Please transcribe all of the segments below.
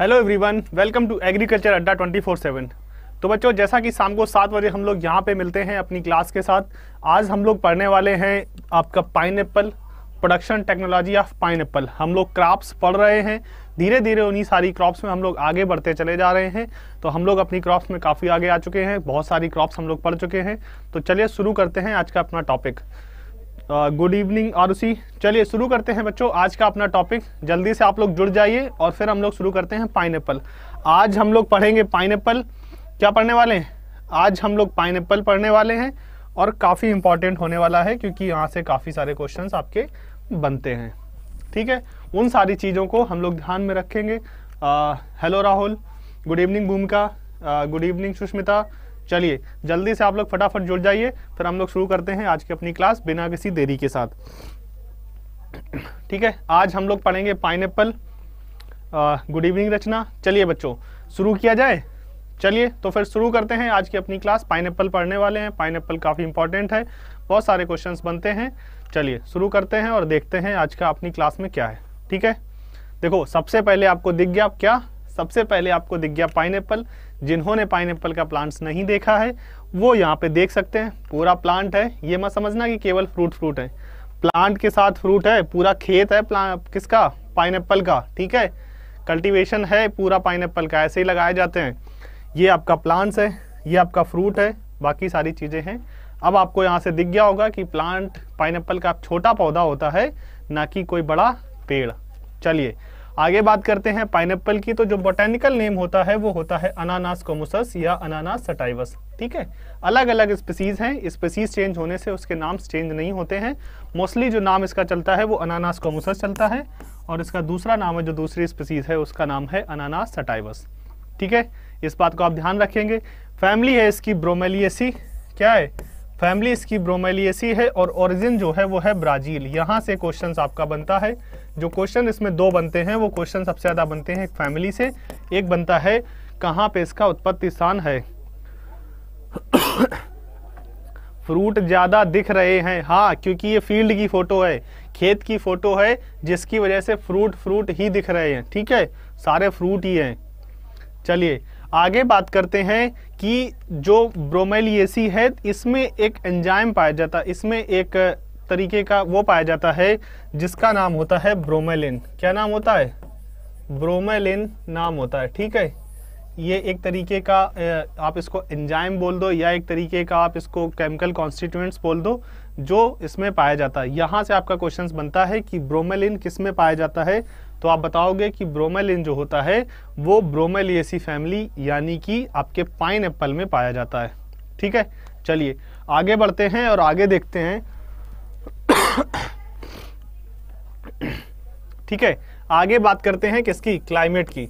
hello everyone welcome to agriculture Adda 24/7 तो बच्चों जैसा कि शाम को सात बजे हम लोग यहाँ पे मिलते हैं अपनी क्लास के साथ आज हम लोग पढ़ने वाले हैं आपका pine production technology of pine हम लोग क्रॉप्स पढ़ रहे हैं धीरे धीरे उन्हीं सारी क्रॉप्स में हम लोग आगे बढ़ते चले जा रहे हैं तो हम लोग अपनी क्रॉप्स में काफ़ी आगे आ चुके हैं बहुत सारी क्रॉप्स हम लोग पढ़ चुके हैं तो चलिए शुरू करते हैं आज का अपना टॉपिक गुड इवनिंग उसी चलिए शुरू करते हैं बच्चों आज का अपना टॉपिक जल्दी से आप लोग जुड़ जाइए और फिर हम लोग शुरू करते हैं पाइन आज हम लोग पढ़ेंगे पाइन क्या पढ़ने वाले हैं आज हम लोग पाइन पढ़ने वाले हैं और काफ़ी इंपॉर्टेंट होने वाला है क्योंकि यहाँ से काफ़ी सारे क्वेश्चन आपके बनते हैं ठीक है उन सारी चीज़ों को हम लोग ध्यान में रखेंगे hello Rahul good evening Bhumika good evening Sushmita चलिए जल्दी से आप लोग फटाफट जुड़ जाइए फिर हम लोग शुरू करते हैं आज की अपनी क्लास बिना किसी देरी के साथ ठीक है आज हम लोग पढ़ेंगे पाइन गुड इवनिंग रचना चलिए बच्चों शुरू किया जाए चलिए तो फिर शुरू करते हैं आज की अपनी क्लास पाइन पढ़ने वाले हैं पाइन काफ़ी इंपॉर्टेंट है बहुत सारे क्वेश्चंस बनते हैं चलिए शुरू करते हैं और देखते हैं आज का अपनी क्लास में क्या है ठीक है देखो सबसे पहले आपको दिख गया क्या सबसे पहले आपको दिख गया पाइन जिन्होंने पाइन का प्लांट्स नहीं देखा है वो यहाँ पे देख सकते हैं पूरा प्लांट है ये मत समझना कि केवल फ्रूट फ्रूट है प्लांट के साथ फ्रूट है पूरा खेत है प्लांट किसका पाइन का ठीक है कल्टिवेशन है पूरा पाइन का ऐसे ही लगाए जाते हैं ये आपका प्लांट्स है ये आपका फ्रूट है बाकी सारी चीज़ें हैं अब आपको यहाँ से दिख गया होगा कि प्लांट पाइन का छोटा पौधा होता है ना कि कोई बड़ा पेड़ चलिए आगे बात करते हैं पाइनएप्पल की तो जो बोटेनिकल नेम होता है वो होता है अनानास कोमोसस या अनानास सटाइवस ठीक है अलग अलग स्पीसीज हैं स्पीसीज चेंज होने से उसके नाम चेंज नहीं होते हैं मोस्टली जो नाम इसका चलता है वो अनानास कोमोसस चलता है और इसका दूसरा नाम है जो दूसरी स्पीसीज है उसका नाम है अनानास सटाइवस ठीक है इस बात को आप ध्यान रखेंगे फैमिली है इसकी ब्रोमेलियसी क्या है फैमिली इसकी ब्रोमेलियसी है और ओरिजिन जो है वो है ब्राज़ील यहाँ से क्वेश्चन आपका बनता है जो क्वेश्चन इसमें दो बनते हैं वो क्वेश्चन सबसे ज़्यादा बनते हैं एक फैमिली से एक बनता है कहाँ पे इसका उत्पत्ति स्थान है फ्रूट ज़्यादा दिख रहे हैं हाँ क्योंकि ये फील्ड की फ़ोटो है खेत की फ़ोटो है जिसकी वजह से फ्रूट फ्रूट ही दिख रहे हैं ठीक है सारे फ्रूट ही हैं चलिए आगे बात करते हैं कि जो ब्रोमेलिएसी है इसमें एक एंजाइम पाया जाता है इसमें एक तरीके का वो पाया जाता है जिसका नाम होता है ब्रोमेलिन क्या नाम होता है ब्रोमेलिन नाम होता है ठीक है ये एक तरीके का आप इसको एंजाइम बोल दो या एक तरीके का आप इसको केमिकल कॉन्स्टिट्यूएंट्स बोल दो जो इसमें पाया जाता है यहाँ से आपका क्वेश्चन बनता है कि ब्रोमेलिन किस में पाया जाता है तो आप बताओगे कि ब्रोमेलिन जो होता है वो ब्रोमेलिएसी फैमिली यानी कि आपके पाइन में पाया जाता है ठीक है चलिए आगे बढ़ते हैं और आगे देखते हैं ठीक है आगे बात करते हैं किसकी क्लाइमेट की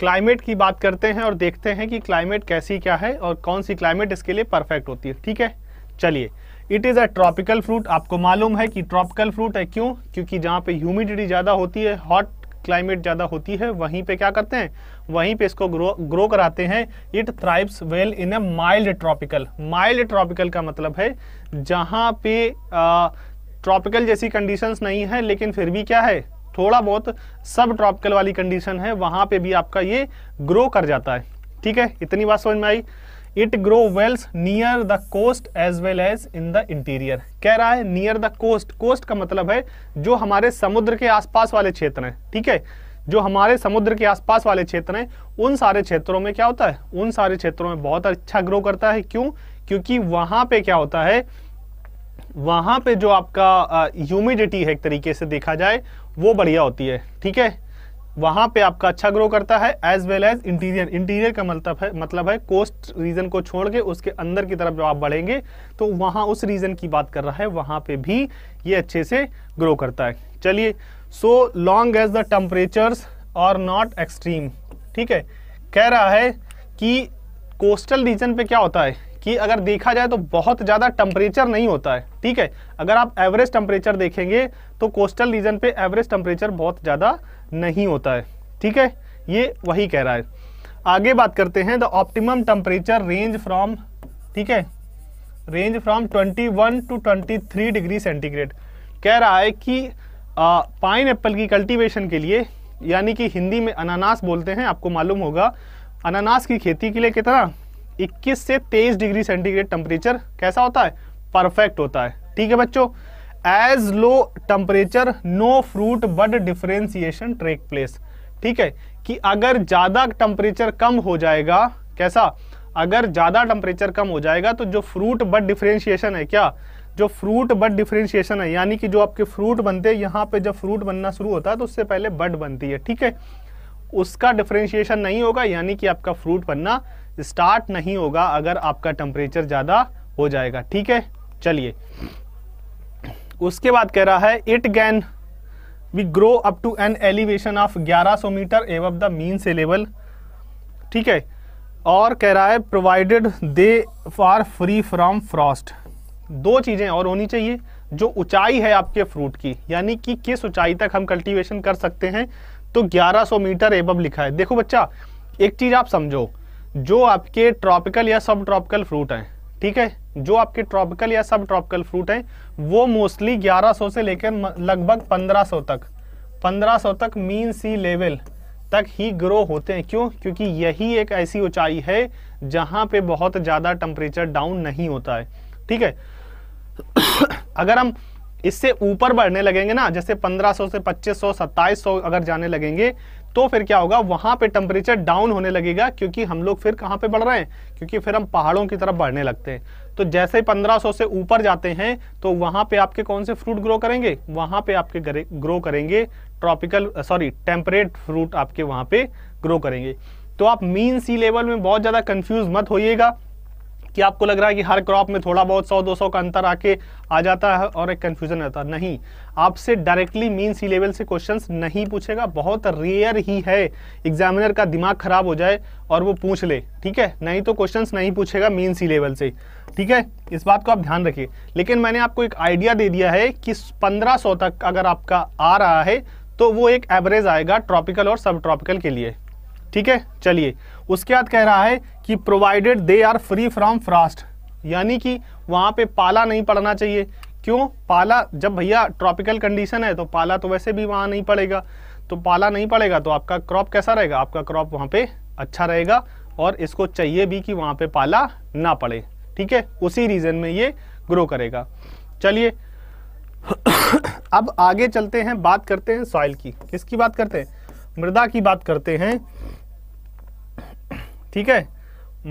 क्लाइमेट की बात करते हैं और देखते हैं कि क्लाइमेट कैसी क्या है और कौन सी क्लाइमेट इसके लिए परफेक्ट होती है ठीक है चलिए it is a tropical fruit आपको मालूम है कि ट्रॉपिकल फ्रूट है क्यों क्योंकि जहाँ पे ह्यूमिडिटी ज़्यादा होती है हॉट क्लाइमेट ज़्यादा होती है वहीं पे क्या करते हैं वहीं पे इसको ग्रो ग्रो कराते हैं it thrives well in a mild tropical mild tropical का मतलब है जहाँ पे आ, ट्रॉपिकल जैसी कंडीशंस नहीं है लेकिन फिर भी क्या है थोड़ा बहुत सब ट्रॉपिकल वाली कंडीशन है वहां पे भी आपका ये ग्रो कर जाता है ठीक है इतनी बात समझ में आई it grow wells near the coast as well as in the interior कह रहा है नियर द कोस्ट कोस्ट का मतलब है जो हमारे समुद्र के आसपास वाले क्षेत्र हैं ठीक है जो हमारे समुद्र के आसपास वाले क्षेत्र हैं उन सारे क्षेत्रों में क्या होता है उन सारे क्षेत्रों में बहुत अच्छा ग्रो करता है क्यों क्योंकि वहां पे क्या होता है वहाँ पे जो आपका ह्यूमिडिटी है एक तरीके से देखा जाए वो बढ़िया होती है ठीक है वहाँ पे आपका अच्छा ग्रो करता है as well as interior interior का मतलब है मतलब है कोस्ट रीजन को छोड़ के उसके अंदर की तरफ जब आप बढ़ेंगे तो वहाँ उस रीजन की बात कर रहा है वहाँ पे भी ये अच्छे से ग्रो करता है चलिए so long as the temperatures are not extreme ठीक है कह रहा है कि कोस्टल रीजन पे क्या होता है कि अगर देखा जाए तो बहुत ज़्यादा टेम्परेचर नहीं होता है ठीक है अगर आप एवरेज टेम्परेचर देखेंगे तो कोस्टल रीजन पे एवरेज टेम्परेचर बहुत ज़्यादा नहीं होता है ठीक है ये वही कह रहा है आगे बात करते हैं the optimum temperature range from ठीक है range from 21 to 23 degree centigrade कह रहा है कि पाइन एप्पल की कल्टीवेशन के लिए यानी कि हिंदी में अनानास बोलते हैं आपको मालूम होगा अनानास की खेती के लिए कितना 21 से 23 डिग्री सेंटीग्रेड टेम्परेचर कैसा होता है परफेक्ट होता है ठीक है बच्चों as low temperature no fruit bud differentiation ट्रेक प्लेस ठीक है कि अगर ज़्यादा टेम्परेचर कम हो जाएगा कैसा अगर ज़्यादा टेम्परेचर कम हो जाएगा तो जो फ्रूट बड डिफ्रेंशिएशन है क्या जो फ्रूट बड डिफ्रेंशिएशन है यानी कि जो आपके फ्रूट बनते हैं यहाँ पे जब फ्रूट बनना शुरू होता है तो उससे पहले बड बनती है ठीक है उसका डिफ्रेंशिएशन नहीं होगा यानी कि आपका फ्रूट बनना स्टार्ट नहीं होगा अगर आपका टेम्परेचर ज़्यादा हो जाएगा ठीक है चलिए उसके बाद कह रहा है it can be grow up to an elevation of 1100 metre above the mean sea level ठीक है और कह रहा है provided they are free from frost दो चीज़ें और होनी चाहिए जो ऊंचाई है आपके फ्रूट की यानी कि किस ऊंचाई तक हम कल्टीवेशन कर सकते हैं तो 1100 मीटर एबब लिखा है देखो बच्चा एक चीज़ आप समझो जो आपके ट्रॉपिकल या सब ट्रॉपिकल फ्रूट हैं ठीक है जो आपके ट्रॉपिकल या सब ट्रॉपिकल फ्रूट हैं वो मोस्टली 1100 से लेकर लगभग 1500 तक 1500 तक मीन सी लेवल तक ही ग्रो होते हैं क्यों क्योंकि यही एक ऐसी ऊंचाई है जहां पे बहुत ज़्यादा टेम्परेचर डाउन नहीं होता है ठीक है अगर हम इससे ऊपर बढ़ने लगेंगे ना जैसे 1500 से 2500 2700 अगर जाने लगेंगे तो फिर क्या होगा वहां पे टेम्परेचर डाउन होने लगेगा क्योंकि हम लोग फिर कहाँ पे बढ़ रहे हैं क्योंकि फिर हम पहाड़ों की तरफ बढ़ने लगते हैं तो जैसे ही 1500 से ऊपर जाते हैं तो वहां पे आपके कौन से फ्रूट ग्रो करेंगे वहां पे आपके ग्रो करेंगे ट्रॉपिकल सॉरी टेम्परेट फ्रूट आपके वहां पे ग्रो करेंगे तो आप मीन सी लेवल में बहुत ज़्यादा कन्फ्यूज मत होइएगा कि आपको लग रहा है कि हर क्रॉप में थोड़ा बहुत 100-200 का अंतर आके आ जाता है और एक कन्फ्यूजन रहता है नहीं आपसे डायरेक्टली मीन सी लेवल से क्वेश्चंस नहीं पूछेगा बहुत रेयर ही है एग्जामिनर का दिमाग खराब हो जाए और वो पूछ ले ठीक है नहीं तो क्वेश्चंस नहीं पूछेगा मीन सी लेवल से ठीक है इस बात को आप ध्यान रखिए लेकिन मैंने आपको एक आइडिया दे दिया है कि पंद्रह तक अगर आपका आ रहा है तो वो एक एवरेज आएगा ट्रॉपिकल और सब ट्रॉपिकल के लिए ठीक है चलिए उसके बाद कह रहा है कि provided they are free from frost यानी कि वहाँ पे पाला नहीं पड़ना चाहिए क्यों पाला जब भैया ट्रॉपिकल कंडीशन है तो पाला तो वैसे भी वहाँ नहीं पड़ेगा तो पाला नहीं पड़ेगा तो आपका क्रॉप कैसा रहेगा आपका क्रॉप वहाँ पे अच्छा रहेगा और इसको चाहिए भी कि वहाँ पे पाला ना पड़े ठीक है उसी रीज़न में ये ग्रो करेगा चलिए अब आगे चलते हैं बात करते हैं सॉइल की किसकी बात करते हैं मृदा की बात करते हैं ठीक है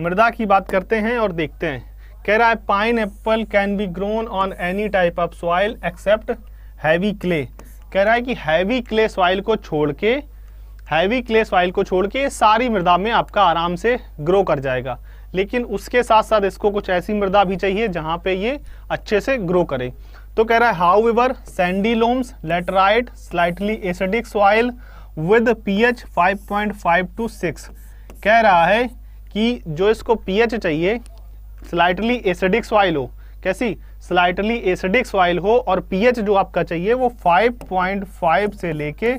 मृदा की बात करते हैं और देखते हैं कह रहा है pineapple can be grown on any type of soil except heavy clay कह रहा है कि हैवी क्ले सॉइल को छोड़ के हैवी क्ले सॉइल को छोड़ के सारी मृदा में आपका आराम से ग्रो कर जाएगा लेकिन उसके साथ साथ इसको कुछ ऐसी मृदा भी चाहिए जहां पे ये अच्छे से ग्रो करे तो कह रहा है however sandy loams laterite slightly acidic soil with pH five to six कह रहा है कि जो इसको पीएच चाहिए स्लाइटली एसिडिक सॉइल हो कैसी स्लाइटली एसिडिक सॉइल हो और पीएच जो आपका चाहिए वो 5.5 से लेके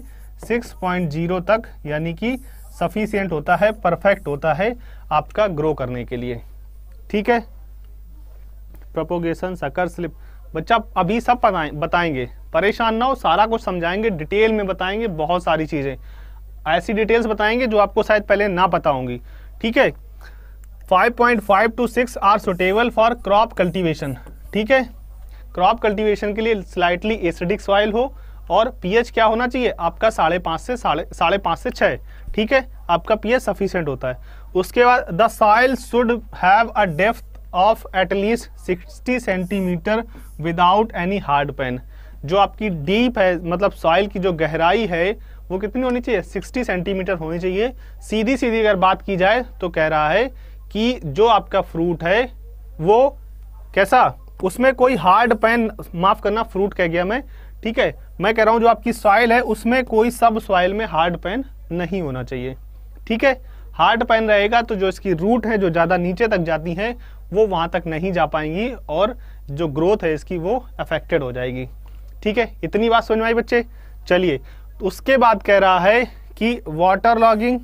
6.0 तक यानी कि सफिशियंट होता है परफेक्ट होता है आपका ग्रो करने के लिए ठीक है प्रपोगेशन सकर स्लिप बच्चा अभी सब बताएंगे परेशान ना हो सारा कुछ समझाएंगे डिटेल में बताएंगे बहुत सारी चीज़ें ऐसी डिटेल्स बताएंगे जो आपको शायद पहले ना पता होंगी ठीक है 5.5 to 6 are suitable for crop cultivation ठीक है क्रॉप कल्टीवेशन के लिए स्लाइटली एसिडिक सॉइल हो और पीएच क्या होना चाहिए आपका साढ़े पाँच से साढ़े साढ़े पाँच से छः ठीक है आपका पीएच सफिशेंट होता है उसके बाद the soil should have a depth of at least sixty centimetre without any hard pan जो आपकी डीप है मतलब सॉइल की जो गहराई है वो कितनी होनी चाहिए 60 सेंटीमीटर होनी चाहिए सीधी सीधी अगर बात की जाए तो कह रहा है कि जो आपका फ्रूट है वो कैसा उसमें कोई हार्ड पैन माफ करना फ्रूट कह गया मैं ठीक है मैं कह रहा हूँ जो आपकी सॉइल है उसमें कोई सब सॉइल में हार्ड पैन नहीं होना चाहिए ठीक है हार्ड पैन रहेगा तो जो इसकी रूट है जो ज़्यादा नीचे तक जाती है वो वहां तक नहीं जा पाएंगी और जो ग्रोथ है इसकी वो अफेक्टेड हो जाएगी ठीक है इतनी बात समझ में आई बच्चे चलिए तो उसके बाद कह रहा है कि वाटर लॉगिंग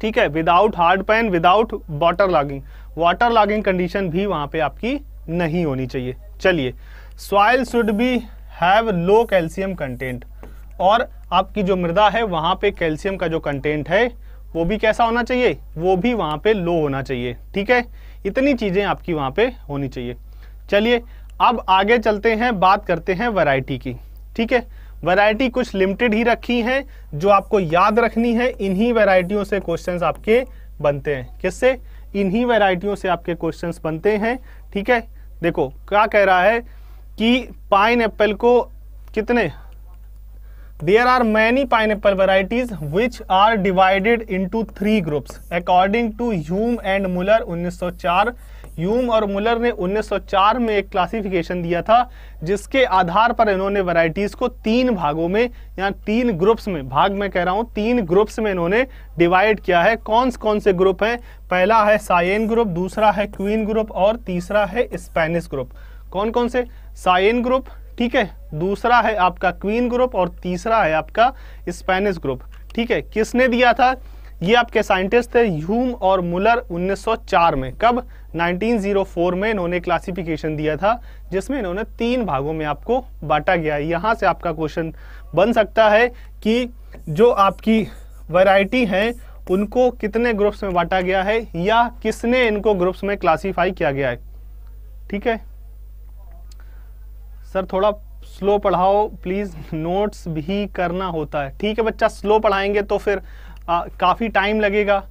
ठीक है without hard pan without water logging water logging condition भी वहां पे आपकी नहीं होनी चाहिए चलिए soil should be have low calcium content और आपकी जो मृदा है वहां पे कैल्शियम का जो कंटेंट है वो भी कैसा होना चाहिए वो भी वहां पे लो होना चाहिए ठीक है इतनी चीजें आपकी वहां पे होनी चाहिए चलिए अब आगे चलते हैं बात करते हैं वैरायटी की ठीक है वैरायटी कुछ लिमिटेड ही रखी हैं जो आपको याद रखनी है इन्हीं वैरायटियों से क्वेश्चंस आपके बनते हैं किससे इन्हीं वैरायटियों से आपके क्वेश्चंस बनते हैं ठीक है देखो क्या कह रहा है कि पाइन एप्पल को कितने there are many pine apple varieties which are divided into three groups according to Hume and Muller उन्नीस ह्यूम और मुलर ने 1904 में एक क्लासिफिकेशन दिया था जिसके आधार पर इन्होंने वैरायटीज को तीन भागों में या तीन ग्रुप्स में भाग में कह रहा हूँ तीन ग्रुप्स में इन्होंने डिवाइड किया है कौन कौन से ग्रुप हैं पहला है साइन ग्रुप दूसरा है क्वीन ग्रुप और तीसरा है स्पेनिश ग्रुप कौन कौन से साइन ग्रुप ठीक है दूसरा है आपका क्वीन ग्रुप और तीसरा है आपका स्पेनिश ग्रुप ठीक है किसने दिया था ये आपके साइंटिस्ट थे ह्यूम और मुलर 1904 में कब 1904 में इन्होंने क्लासिफिकेशन दिया था जिसमें इन्होंने तीन भागों में आपको बांटा गया है यहाँ से आपका क्वेश्चन बन सकता है कि जो आपकी वैरायटी हैं उनको कितने ग्रुप्स में बांटा गया है या किसने इनको ग्रुप्स में क्लासीफाई किया गया है ठीक है सर थोड़ा स्लो पढ़ाओ प्लीज़ नोट्स भी करना होता है ठीक है बच्चा स्लो पढ़ाएंगे तो फिर काफ़ी टाइम लगेगा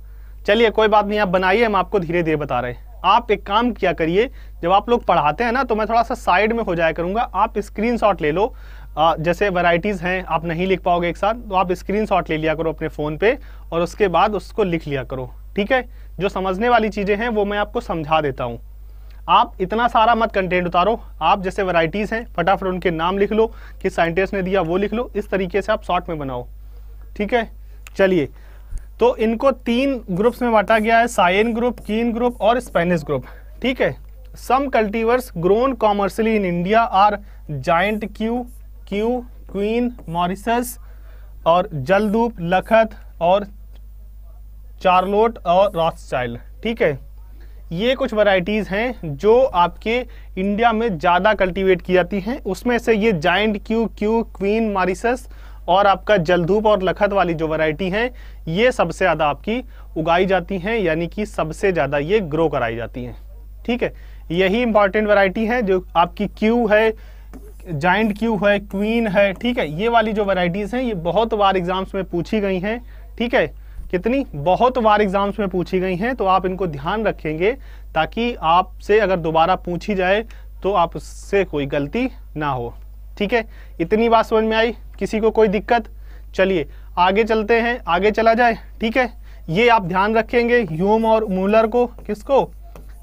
चलिए कोई बात नहीं आप बनाइए हम आपको धीरे धीरे बता रहे हैं आप एक काम किया करिए जब आप लोग पढ़ाते हैं ना तो मैं थोड़ा सा साइड में हो जाया करूँगा आप स्क्रीन ले लो आ, जैसे वैरायटीज़ हैं आप नहीं लिख पाओगे एक साथ तो आप स्क्रीन ले लिया करो अपने फ़ोन पे और उसके बाद उसको लिख लिया करो ठीक है जो समझने वाली चीज़ें हैं वो मैं आपको समझा देता हूँ आप इतना सारा मत कंटेंट उतारो आप जैसे वैरायटीज़ हैं फटाफट उनके नाम लिख लो कि साइंटिस्ट ने दिया वो लिख लो इस तरीके से आप शॉर्ट में बनाओ ठीक है चलिए तो इनको तीन ग्रुप्स में बांटा गया है साइन ग्रुप कीन ग्रुप और स्पेनिश ग्रुप ठीक है some cultivars grown commercially in India are giant Kew Kew queen Mauritius और जलदूप लखत और चार्लोट और रॉस ठीक है ये कुछ वैरायटीज़ हैं जो आपके इंडिया में ज़्यादा कल्टीवेट की जाती हैं उसमें से ये giant Kew Kew queen Mauritius और आपका जलधूप और लखत वाली जो वैरायटी है ये सबसे ज़्यादा आपकी उगाई जाती हैं यानी कि सबसे ज़्यादा ये ग्रो कराई जाती हैं ठीक है यही इंपॉर्टेंट वैरायटी है जो आपकी क्यू है जाइंट क्यू है क्वीन है ठीक है ये वाली जो वैरायटीज़ हैं ये बहुत बार एग्जाम्स में पूछी गई हैं ठीक है कितनी बहुत बार एग्जाम्स में पूछी गई हैं तो आप इनको ध्यान रखेंगे ताकि आपसे अगर दोबारा पूछी जाए तो आपसे कोई गलती ना हो ठीक है इतनी बात समझ में आई किसी को कोई दिक्कत चलिए आगे चलते हैं आगे चला जाए ठीक है ये आप ध्यान रखेंगे ह्यूम और मूलर को किसको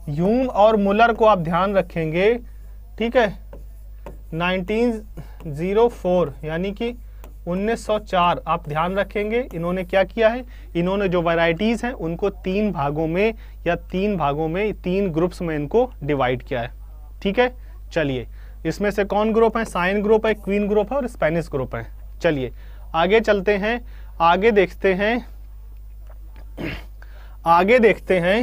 ह्यूम और मूलर को आप ध्यान रखेंगे ठीक है 1904 यानी कि 1904 आप ध्यान रखेंगे इन्होंने क्या किया है इन्होंने जो वैरायटीज़ हैं उनको तीन भागों में या तीन भागों में तीन ग्रुप्स में इनको डिवाइड किया है ठीक है चलिए इसमें से कौन ग्रुप है साइन ग्रुप है क्वीन ग्रुप है और स्पेनिश ग्रुप है चलिए आगे चलते हैं आगे देखते हैं आगे देखते हैं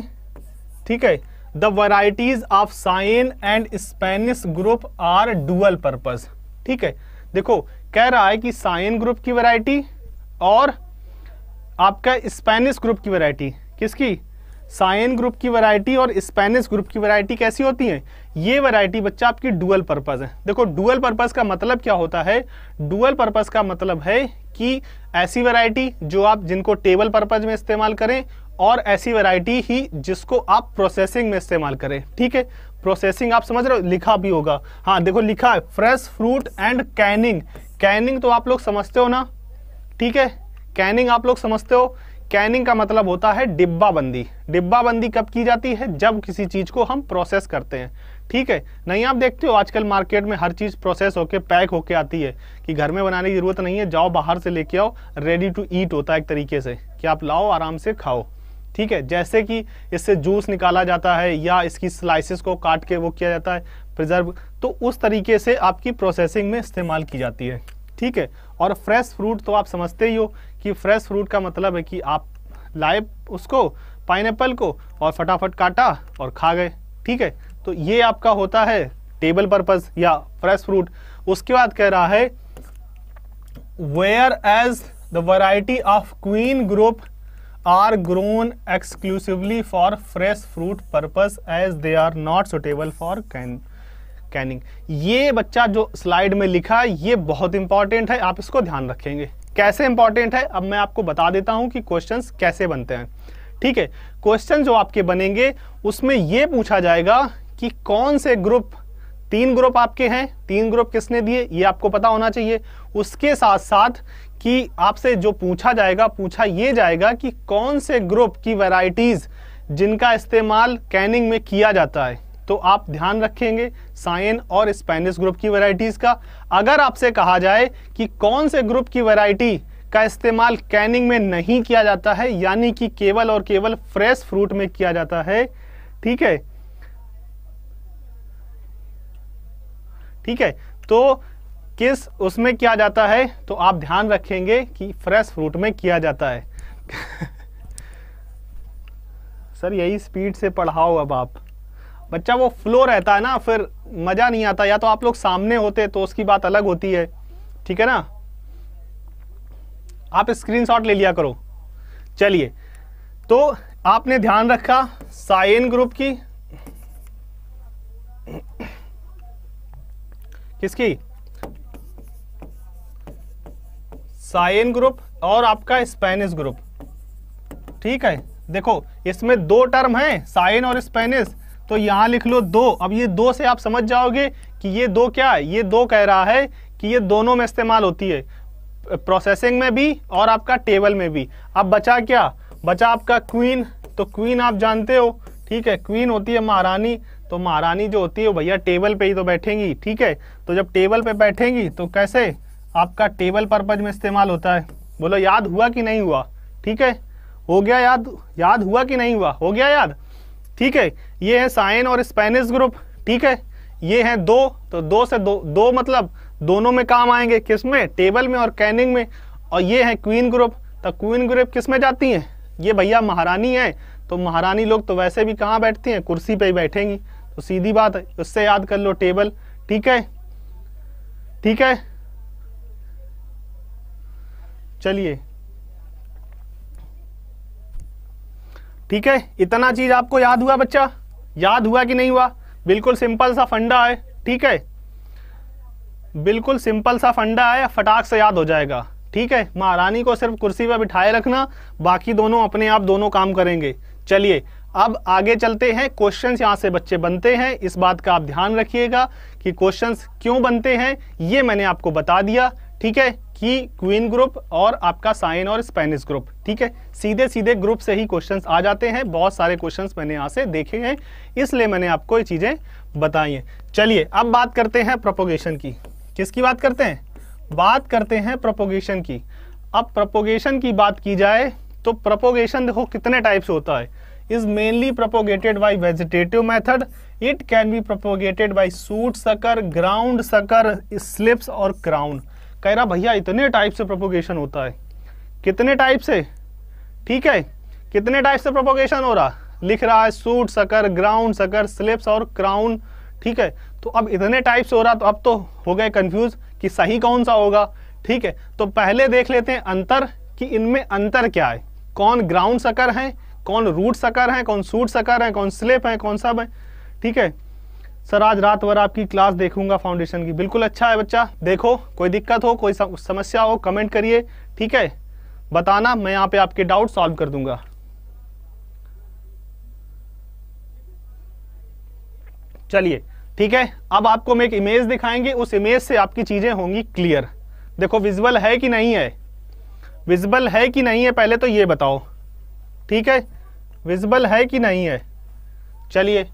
ठीक है द वराइटीज ऑफ साइन and Spanish group are dual purpose ठीक है देखो कह रहा है कि साइन ग्रुप की वैरायटी और आपका स्पेनिश ग्रुप की वैरायटी किसकी साइन ग्रुप की वैरायटी और स्पेनिश ग्रुप की वैरायटी कैसी होती है ये वैरायटी बच्चा आपकी डुअल पर्पज़ है देखो डुअल पर्पज़ का मतलब क्या होता है डुअल पर्पज़ का मतलब है कि ऐसी वैरायटी जो आप जिनको टेबल पर्पज़ में इस्तेमाल करें और ऐसी वैरायटी ही जिसको आप प्रोसेसिंग में इस्तेमाल करें ठीक है प्रोसेसिंग आप समझ रहे हो लिखा भी होगा हाँ देखो लिखा है fresh fruit and canning canning तो आप लोग समझते हो ना ठीक है कैनिंग आप लोग समझते हो कैनिंग का मतलब होता है डिब्बा बंदी डिब्बा बंदी कब की जाती है जब किसी चीज़ को हम प्रोसेस करते हैं ठीक है नहीं आप देखते हो आजकल मार्केट में हर चीज़ प्रोसेस होके पैक होके आती है कि घर में बनाने की ज़रूरत नहीं है जाओ बाहर से लेके आओ रेडी टू ईट होता है एक तरीके से कि आप लाओ आराम से खाओ ठीक है जैसे कि इससे जूस निकाला जाता है या इसकी स्लाइसिस को काट के वो किया जाता है प्रिजर्व तो उस तरीके से आपकी प्रोसेसिंग में इस्तेमाल की जाती है ठीक है और फ्रेश फ्रूट तो आप समझते ही हो कि फ्रेश फ्रूट का मतलब है कि आप लाए उसको पाइन को और फटाफट काटा और खा गए ठीक है तो ये आपका होता है टेबल पर्पज या फ्रेश फ्रूट उसके बाद कह रहा है whereas the variety of queen group are grown exclusively for fresh fruit purpose as they are not suitable for can canning ये बच्चा जो स्लाइड में लिखा है ये बहुत इंपॉर्टेंट है आप इसको ध्यान रखेंगे कैसे इंपॉर्टेंट है अब मैं आपको बता देता हूं कि क्वेश्चन कैसे बनते हैं ठीक है क्वेश्चन जो आपके बनेंगे उसमें यह पूछा जाएगा कि कौन से ग्रुप तीन ग्रुप आपके हैं तीन ग्रुप किसने दिए ये आपको पता होना चाहिए उसके साथ साथ कि आपसे जो पूछा जाएगा पूछा ये जाएगा कि कौन से ग्रुप की वैरायटीज जिनका इस्तेमाल कैनिंग में किया जाता है तो आप ध्यान रखेंगे साइन और स्पेनिश ग्रुप की वैरायटीज का अगर आपसे कहा जाए कि कौन से ग्रुप की वैरायटी का इस्तेमाल कैनिंग में नहीं किया जाता है यानी कि केवल और केवल फ्रेश फ्रूट में किया जाता है ठीक है ठीक है तो किस उसमें किया जाता है तो आप ध्यान रखेंगे कि फ्रेश फ्रूट में किया जाता है सर यही स्पीड से पढ़ाओ अब आप बच्चा वो फ्लो रहता है ना फिर मज़ा नहीं आता या तो आप लोग सामने होते तो उसकी बात अलग होती है ठीक है ना आप स्क्रीनशॉट ले लिया करो चलिए तो आपने ध्यान रखा साइन ग्रुप की किसकी साइन ग्रुप और आपका स्पेनिश ग्रुप ठीक है देखो इसमें दो टर्म हैं साइन और स्पेनिश तो यहाँ लिख लो दो अब ये दो से आप समझ जाओगे कि ये दो क्या है ये दो कह रहा है कि ये दोनों में इस्तेमाल होती है प्रोसेसिंग में भी और आपका टेबल में भी अब बचा क्या बचा आपका क्वीन तो क्वीन आप जानते हो ठीक है क्वीन होती है महारानी तो महारानी जो होती है भैया टेबल पे ही तो बैठेंगी ठीक है तो जब टेबल पे बैठेंगी तो कैसे आपका टेबल पर्पज में इस्तेमाल होता है बोलो याद हुआ कि नहीं हुआ ठीक है हो गया याद याद हुआ कि नहीं हुआ हो गया याद ठीक है ये है साइन और स्पेनिश ग्रुप ठीक है ये है दो तो दो से दो दो मतलब दोनों में काम आएंगे किस में टेबल में और कैनिंग में और ये है क्वीन ग्रुप तो क्वीन ग्रुप किस में जाती हैं ये भैया महारानी है तो महारानी लोग तो वैसे भी कहाँ बैठती हैं कुर्सी पे ही बैठेंगी तो सीधी बात है उससे याद कर लो टेबल ठीक है ठीक है चलिए ठीक है इतना चीज आपको याद हुआ बच्चा याद हुआ कि नहीं हुआ बिल्कुल सिंपल सा फंडा है ठीक है बिल्कुल सिंपल सा फंडा है फटाक से याद हो जाएगा ठीक है महारानी को सिर्फ कुर्सी पर बिठाए रखना बाकी दोनों अपने आप दोनों काम करेंगे चलिए अब आगे चलते हैं क्वेश्चंस यहां से बच्चे बनते हैं इस बात का आप ध्यान रखिएगा कि क्वेश्चंस क्यों बनते हैं ये मैंने आपको बता दिया ठीक है कि क्वीन ग्रुप और आपका साइन और स्पेनिश ग्रुप ठीक है सीधे सीधे ग्रुप से ही क्वेश्चंस आ जाते हैं बहुत सारे क्वेश्चंस मैंने यहाँ से देखे हैं इसलिए मैंने आपको ये चीज़ें बताई हैं चलिए अब बात करते हैं प्रोपोगेशन की किसकी बात करते हैं बात करते हैं प्रोपोगेशन की अब प्रोपोगेशन की बात की जाए तो प्रोपोगेशन देखो कितने टाइप्स होता है is mainly propagated by vegetative method it can be propagated by shoot sucker ground sucker slips और क्राउंड कह रहा भैया इतने टाइप से प्रोपोगेशन होता है कितने टाइप से ठीक है कितने टाइप से प्रोपोगेशन हो रहा लिख रहा है shoot sucker ground sucker slips और क्राउन ठीक है तो अब इतने टाइप से हो रहा तो अब तो हो गए कंफ्यूज कि सही कौन सा होगा ठीक है तो पहले देख लेते हैं अंतर कि इनमें अंतर क्या है कौन ग्राउंड सकर हैं कौन रूट सकर है कौन सूट सकर है कौन स्लिप हैं कौन सब हैं ठीक है सर आज रात भर आपकी क्लास देखूंगा फाउंडेशन की बिल्कुल अच्छा है बच्चा देखो कोई दिक्कत हो कोई समस्या हो कमेंट करिए ठीक है बताना मैं यहाँ पे आपके डाउट सॉल्व कर दूंगा चलिए ठीक है अब आपको मैं एक इमेज दिखाएंगे उस इमेज से आपकी चीजें होंगी क्लियर देखो विजिबल है कि नहीं है विजिबल है कि नहीं है पहले तो ये बताओ ठीक है विजिबल है कि नहीं है चलिए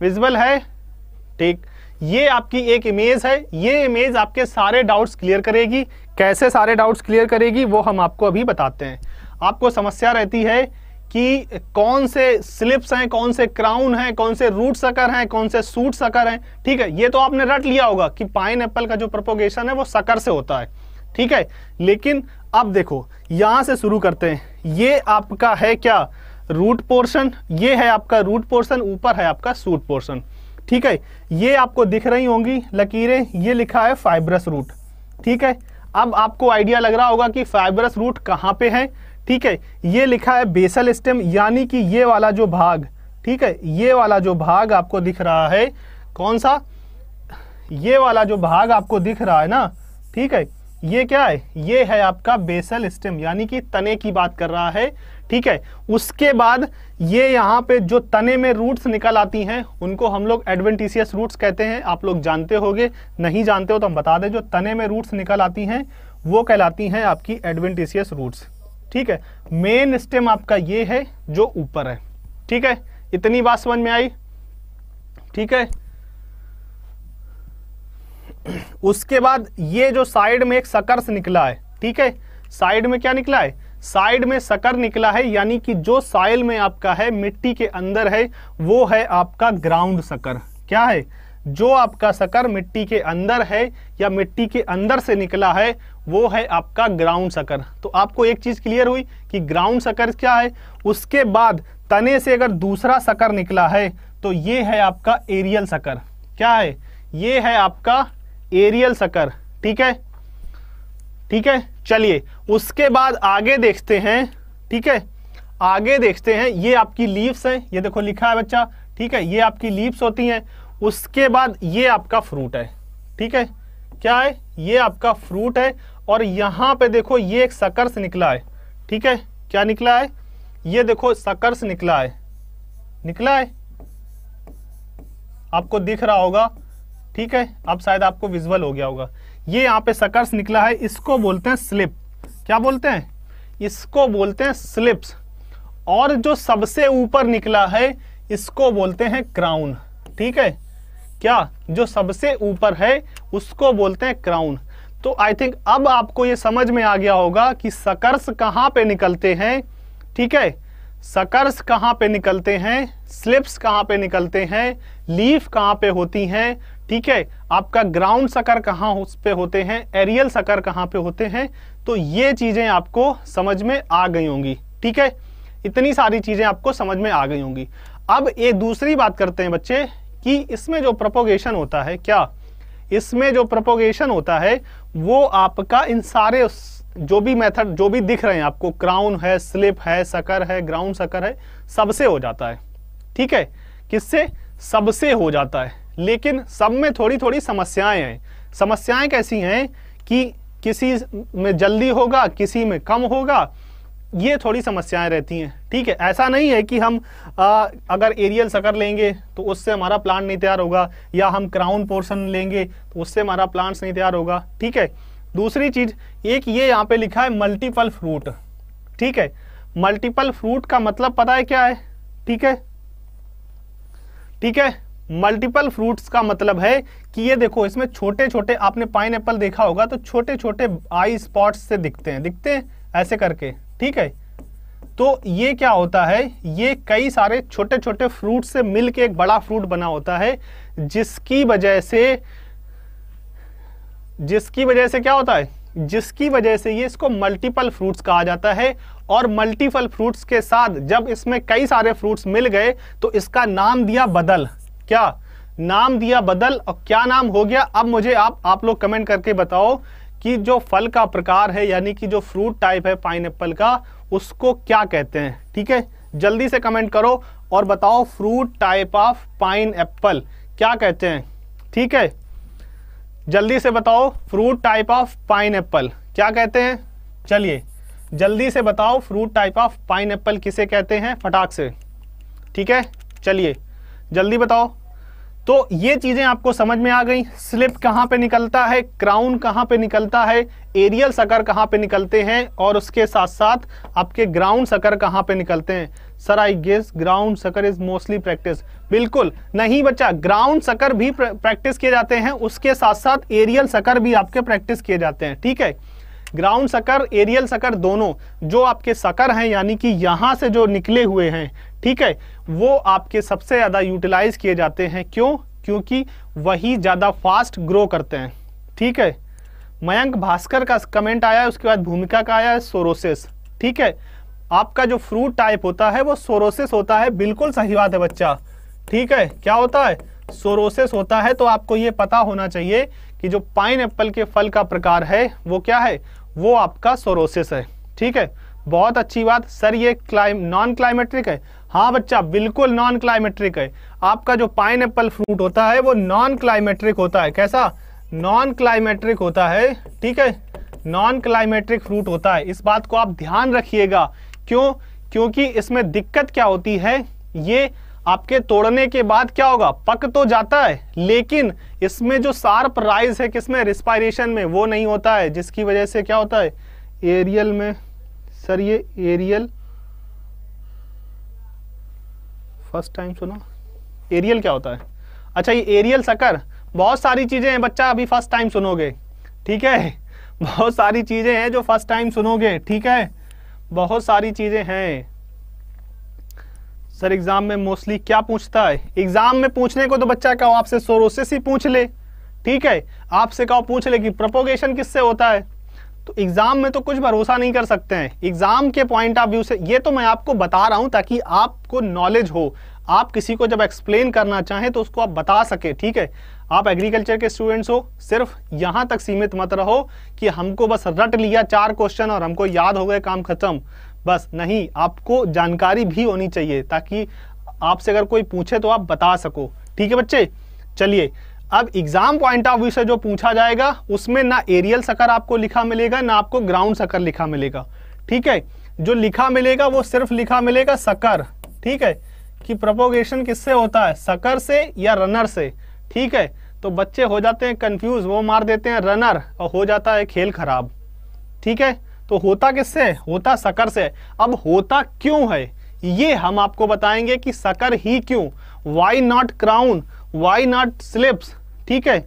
विजिबल है ठीक ये आपकी एक इमेज है ये इमेज आपके सारे डाउट्स क्लियर करेगी कैसे सारे डाउट्स क्लियर करेगी वो हम आपको अभी बताते हैं आपको समस्या रहती है कि कौन से स्लिप्स हैं कौन से क्राउन हैं कौन से रूट सकर हैं कौन से सूट सकर हैं ठीक है ये तो आपने रट लिया होगा कि पाइन एप्पल का जो प्रपोगेशन है वो सकर से होता है ठीक है लेकिन अब देखो यहां से शुरू करते हैं ये आपका है क्या रूट पोर्शन ये है आपका रूट पोर्शन ऊपर है आपका सूट पोर्शन ठीक है ये आपको दिख रही होंगी लकीरें ये लिखा है फाइब्रस रूट ठीक है अब आपको आइडिया लग रहा होगा कि फाइब्रस रूट कहाँ पे है ठीक है ये लिखा है बेसल स्टेम यानी कि ये वाला जो भाग ठीक है ये वाला जो भाग आपको दिख रहा है कौन सा ये वाला जो भाग आपको दिख रहा है ना ठीक है ये क्या है ये है आपका बेसल स्टेम यानी कि तने की बात कर रहा है ठीक है उसके बाद ये यहाँ पे जो तने में रूट्स निकल आती हैं उनको हम लोग एडवेंटिसियस रूट्स कहते हैं आप लोग जानते होंगे नहीं जानते हो तो हम बता दें जो तने में रूट्स निकल आती हैं वो कहलाती हैं आपकी एडवेंटिसियस रूट्स ठीक है मेन स्टेम आपका ये है जो ऊपर है ठीक है इतनी बात समझ में आई ठीक है उसके बाद ये जो साइड में एक सकर्स निकला है ठीक है साइड में क्या निकला है साइड में सकर निकला है यानी कि जो साइल में आपका है मिट्टी के अंदर है वो है आपका ग्राउंड सकर क्या है जो आपका सकर मिट्टी के अंदर है या मिट्टी के अंदर से निकला है वो है आपका ग्राउंड सकर तो आपको एक चीज़ क्लियर हुई कि ग्राउंड सकर क्या है उसके बाद तने से अगर दूसरा सकर निकला है तो ये है आपका एरियल सकर क्या है ये है आपका एरियल सकर ठीक है ठीक है चलिए उसके बाद आगे देखते हैं ठीक है आगे देखते हैं ये आपकी लीव्स हैं ये देखो लिखा है बच्चा ठीक है ये आपकी लीव्स होती हैं उसके बाद ये आपका फ्रूट है ठीक है क्या है ये आपका फ्रूट है और यहाँ पे देखो ये एक सकर्स निकला है ठीक है क्या निकला है ये देखो सकर्स निकला है निकला है आपको दिख रहा होगा ठीक है अब शायद आपको विजुअल हो गया होगा ये यहाँ पे सकर्स निकला है इसको बोलते हैं स्लिप क्या बोलते हैं इसको बोलते हैं स्लिप्स और जो सबसे ऊपर निकला है इसको बोलते हैं क्राउन ठीक है क्या जो सबसे ऊपर है उसको बोलते हैं क्राउन तो आई थिंक अब आपको ये समझ में आ गया होगा कि सकर्स कहाँ पे निकलते हैं ठीक है सकर्स कहाँ पे निकलते हैं स्लिप्स कहाँ पे निकलते हैं लीफ कहाँ पे होती हैं ठीक है आपका ग्राउंड सकर उस पे होते हैं एरियल सकर कहां पे होते हैं तो ये चीज़ें आपको समझ में आ गई होंगी ठीक है इतनी सारी चीज़ें आपको समझ में आ गई होंगी अब ये दूसरी बात करते हैं बच्चे कि इसमें जो प्रपोगेशन होता है क्या इसमें जो प्रपोगेशन होता है वो आपका इन सारे जो भी मेथड जो भी दिख रहे हैं आपको क्राउन है स्लिप है सकर है ग्राउंड सकर है सबसे हो जाता है ठीक है किससे सबसे हो जाता है लेकिन सब में थोड़ी थोड़ी समस्याएं हैं समस्याएं कैसी हैं कि किसी में जल्दी होगा किसी में कम होगा ये थोड़ी समस्याएं रहती हैं ठीक है ऐसा नहीं है कि हम आ, अगर एरियल सकर लेंगे तो उससे हमारा प्लांट नहीं तैयार होगा या हम क्राउन पोर्शन लेंगे तो उससे हमारा प्लांट्स नहीं तैयार होगा ठीक है दूसरी चीज़ एक ये यहाँ पे लिखा है मल्टीपल फ्रूट ठीक है मल्टीपल फ्रूट का मतलब पता है क्या है ठीक है ठीक है मल्टीपल फ्रूट्स का मतलब है कि ये देखो इसमें छोटे छोटे आपने पाइन देखा होगा तो छोटे छोटे आई स्पॉट्स से दिखते हैं दिखते हैं ऐसे करके ठीक है तो ये क्या होता है ये कई सारे छोटे छोटे फ्रूट से मिल के एक बड़ा फ्रूट बना होता है जिसकी वजह से जिसकी वजह से क्या होता है जिसकी वजह से ये इसको मल्टीपल फ्रूट्स कहा जाता है और मल्टीपल फ्रूट्स के साथ जब इसमें कई सारे फ्रूट्स मिल गए तो इसका नाम दिया बदल क्या नाम दिया बदल और क्या नाम हो गया अब मुझे आप आप लोग कमेंट करके बताओ कि जो फल का प्रकार है यानी कि जो फ्रूट टाइप है पाइन का उसको क्या कहते हैं ठीक है जल्दी से कमेंट करो और बताओ फ्रूट टाइप ऑफ पाइन क्या कहते हैं ठीक है जल्दी से बताओ फ्रूट टाइप ऑफ पाइन क्या कहते हैं चलिए जल्दी से बताओ फ्रूट टाइप ऑफ पाइन किसे कहते हैं फटाक से ठीक है चलिए जल्दी बताओ तो ये चीजें आपको समझ में आ गई स्लिप कहां पे निकलता है क्राउन कहां पे निकलता है एरियल सकर कहां पे निकलते हैं और उसके साथ साथ आपके ग्राउंड सकर कहां पे निकलते हैं sir I guess ground sucker is mostly practice बिल्कुल नहीं बच्चा ग्राउंड सकर भी प्रैक्टिस किए जाते हैं उसके साथ साथ एरियल सकर भी आपके प्रैक्टिस किए जाते हैं ठीक है ग्राउंड सकर एरियल सकर दोनों जो आपके सकर हैं यानी कि यहां से जो निकले हुए हैं ठीक है वो आपके सबसे ज़्यादा यूटिलाइज किए जाते हैं क्यों क्योंकि वही ज़्यादा फास्ट ग्रो करते हैं ठीक है मयंक भास्कर का कमेंट आया है उसके बाद भूमिका का आया है सोरोसेस ठीक है आपका जो फ्रूट टाइप होता है वो सोरोसेस होता है बिल्कुल सही बात है बच्चा ठीक है क्या होता है सोरोसेस होता है तो आपको ये पता होना चाहिए कि जो पाइन के फल का प्रकार है वो क्या है वो आपका सोरोसेस है ठीक है बहुत अच्छी बात सर ये क्लाइम नॉन क्लाइमेट्रिक है हाँ बच्चा बिल्कुल नॉन क्लाइमेट्रिक है आपका जो पाइन फ्रूट होता है वो नॉन क्लाइमेट्रिक होता है कैसा नॉन क्लाइमेट्रिक होता है ठीक है नॉन क्लाइमेट्रिक फ्रूट होता है इस बात को आप ध्यान रखिएगा क्यों क्योंकि इसमें दिक्कत क्या होती है ये आपके तोड़ने के बाद क्या होगा पक तो जाता है लेकिन इसमें जो शार्प राइज है किसमें रिस्पायरेशन में वो नहीं होता है जिसकी वजह से क्या होता है एरियल में सर ये एरियल फर्स्ट टाइम सुनो एरियल क्या होता है अच्छा ये एरियल सकर बहुत सारी चीज़ें हैं बच्चा अभी फर्स्ट टाइम सुनोगे ठीक है बहुत सारी चीज़ें हैं जो फर्स्ट टाइम सुनोगे ठीक है बहुत सारी चीज़ें हैं सर एग्ज़ाम में मोस्टली क्या पूछता है एग्ज़ाम में पूछने को तो बच्चा कहो आपसे सोरोसिस ही पूछ ले ठीक है आपसे कहो पूछ ले कि प्रपोगेशन किससे होता है तो एग्जाम में तो कुछ भरोसा नहीं कर सकते हैं एग्जाम के पॉइंट ऑफ व्यू से ये तो मैं आपको बता रहा हूं ताकि आपको नॉलेज हो आप किसी को जब एक्सप्लेन करना चाहें तो उसको आप बता सके ठीक है आप एग्रीकल्चर के स्टूडेंट्स हो सिर्फ यहां तक सीमित मत रहो कि हमको बस रट लिया चार क्वेश्चन और हमको याद हो गए काम खत्म बस नहीं आपको जानकारी भी होनी चाहिए ताकि आपसे अगर कोई पूछे तो आप बता सको ठीक है बच्चे चलिए अब एग्जाम पॉइंट ऑफ व्यू से जो पूछा जाएगा उसमें ना एरियल सकर आपको लिखा मिलेगा ना आपको ग्राउंड सकर लिखा मिलेगा ठीक है जो लिखा मिलेगा वो सिर्फ लिखा मिलेगा सकर ठीक है कि प्रपोगेशन किससे होता है सकर से या रनर से ठीक है तो बच्चे हो जाते हैं कंफ्यूज वो मार देते हैं रनर और हो जाता है खेल खराब ठीक है तो होता किससे होता सकर से अब होता क्यों है ये हम आपको बताएंगे कि सकर ही क्यों why not crown why not slips ठीक है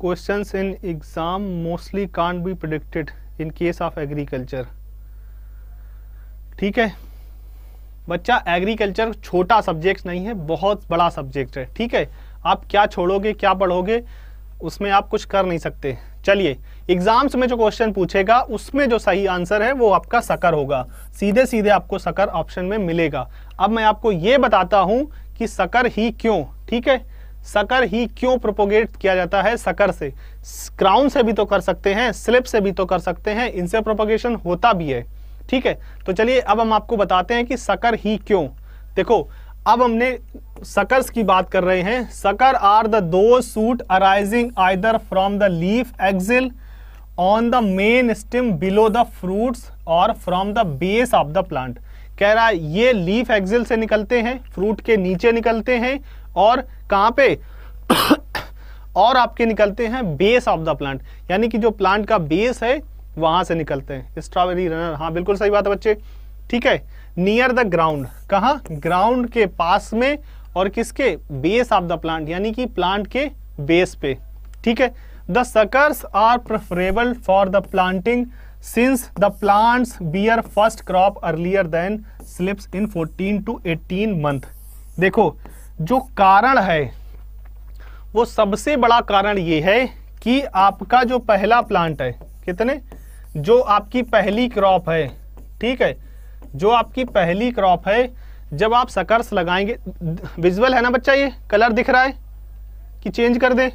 question in exam mostly can't be predicted in case of agriculture ठीक है बच्चा एग्रीकल्चर छोटा सब्जेक्ट नहीं है बहुत बड़ा सब्जेक्ट है ठीक है आप क्या छोड़ोगे क्या पढ़ोगे उसमें आप कुछ कर नहीं सकते चलिए एग्जाम्स में जो क्वेश्चन पूछेगा उसमें जो सही आंसर है वो आपका सकर होगा सीधे सीधे आपको सकर ऑप्शन में मिलेगा अब मैं आपको यह बताता हूं कि सकर ही क्यों ठीक है सकर ही क्यों प्रोपोगेट किया जाता है सकर से क्राउन से भी तो कर सकते हैं स्लिप से भी तो कर सकते हैं इनसे प्रोपोगेशन होता भी है ठीक है तो चलिए अब हम आपको बताते हैं कि सकर ही क्यों देखो अब हमने सकर्स की बात कर रहे हैं सकर आर द दो shoot arising either from the leaf axil on the main stem below the fruits और from the base of the plant कह रहा है ये लीफ एक्सिल से निकलते हैं फ्रूट के नीचे निकलते हैं और कहां पे और आपके निकलते हैं बेस ऑफ द प्लांट यानी कि जो प्लांट का बेस है वहां से निकलते हैं स्ट्रॉबेरी रनर हाँ बिल्कुल सही बात है बच्चे ठीक है नियर द ग्राउंड कहा ग्राउंड के पास में और किसके बेस ऑफ द प्लांट यानी कि प्लांट के बेस पे ठीक है the suckers are preferable for the planting since the plants bear first crop earlier than slips in 14 to 18 month देखो जो कारण है वो सबसे बड़ा कारण ये है कि आपका जो पहला प्लांट है कितने जो आपकी पहली क्रॉप है ठीक है जो आपकी पहली क्रॉप है जब आप सकर्स लगाएंगे विजुअल है ना बच्चा ये कलर दिख रहा है कि चेंज कर दे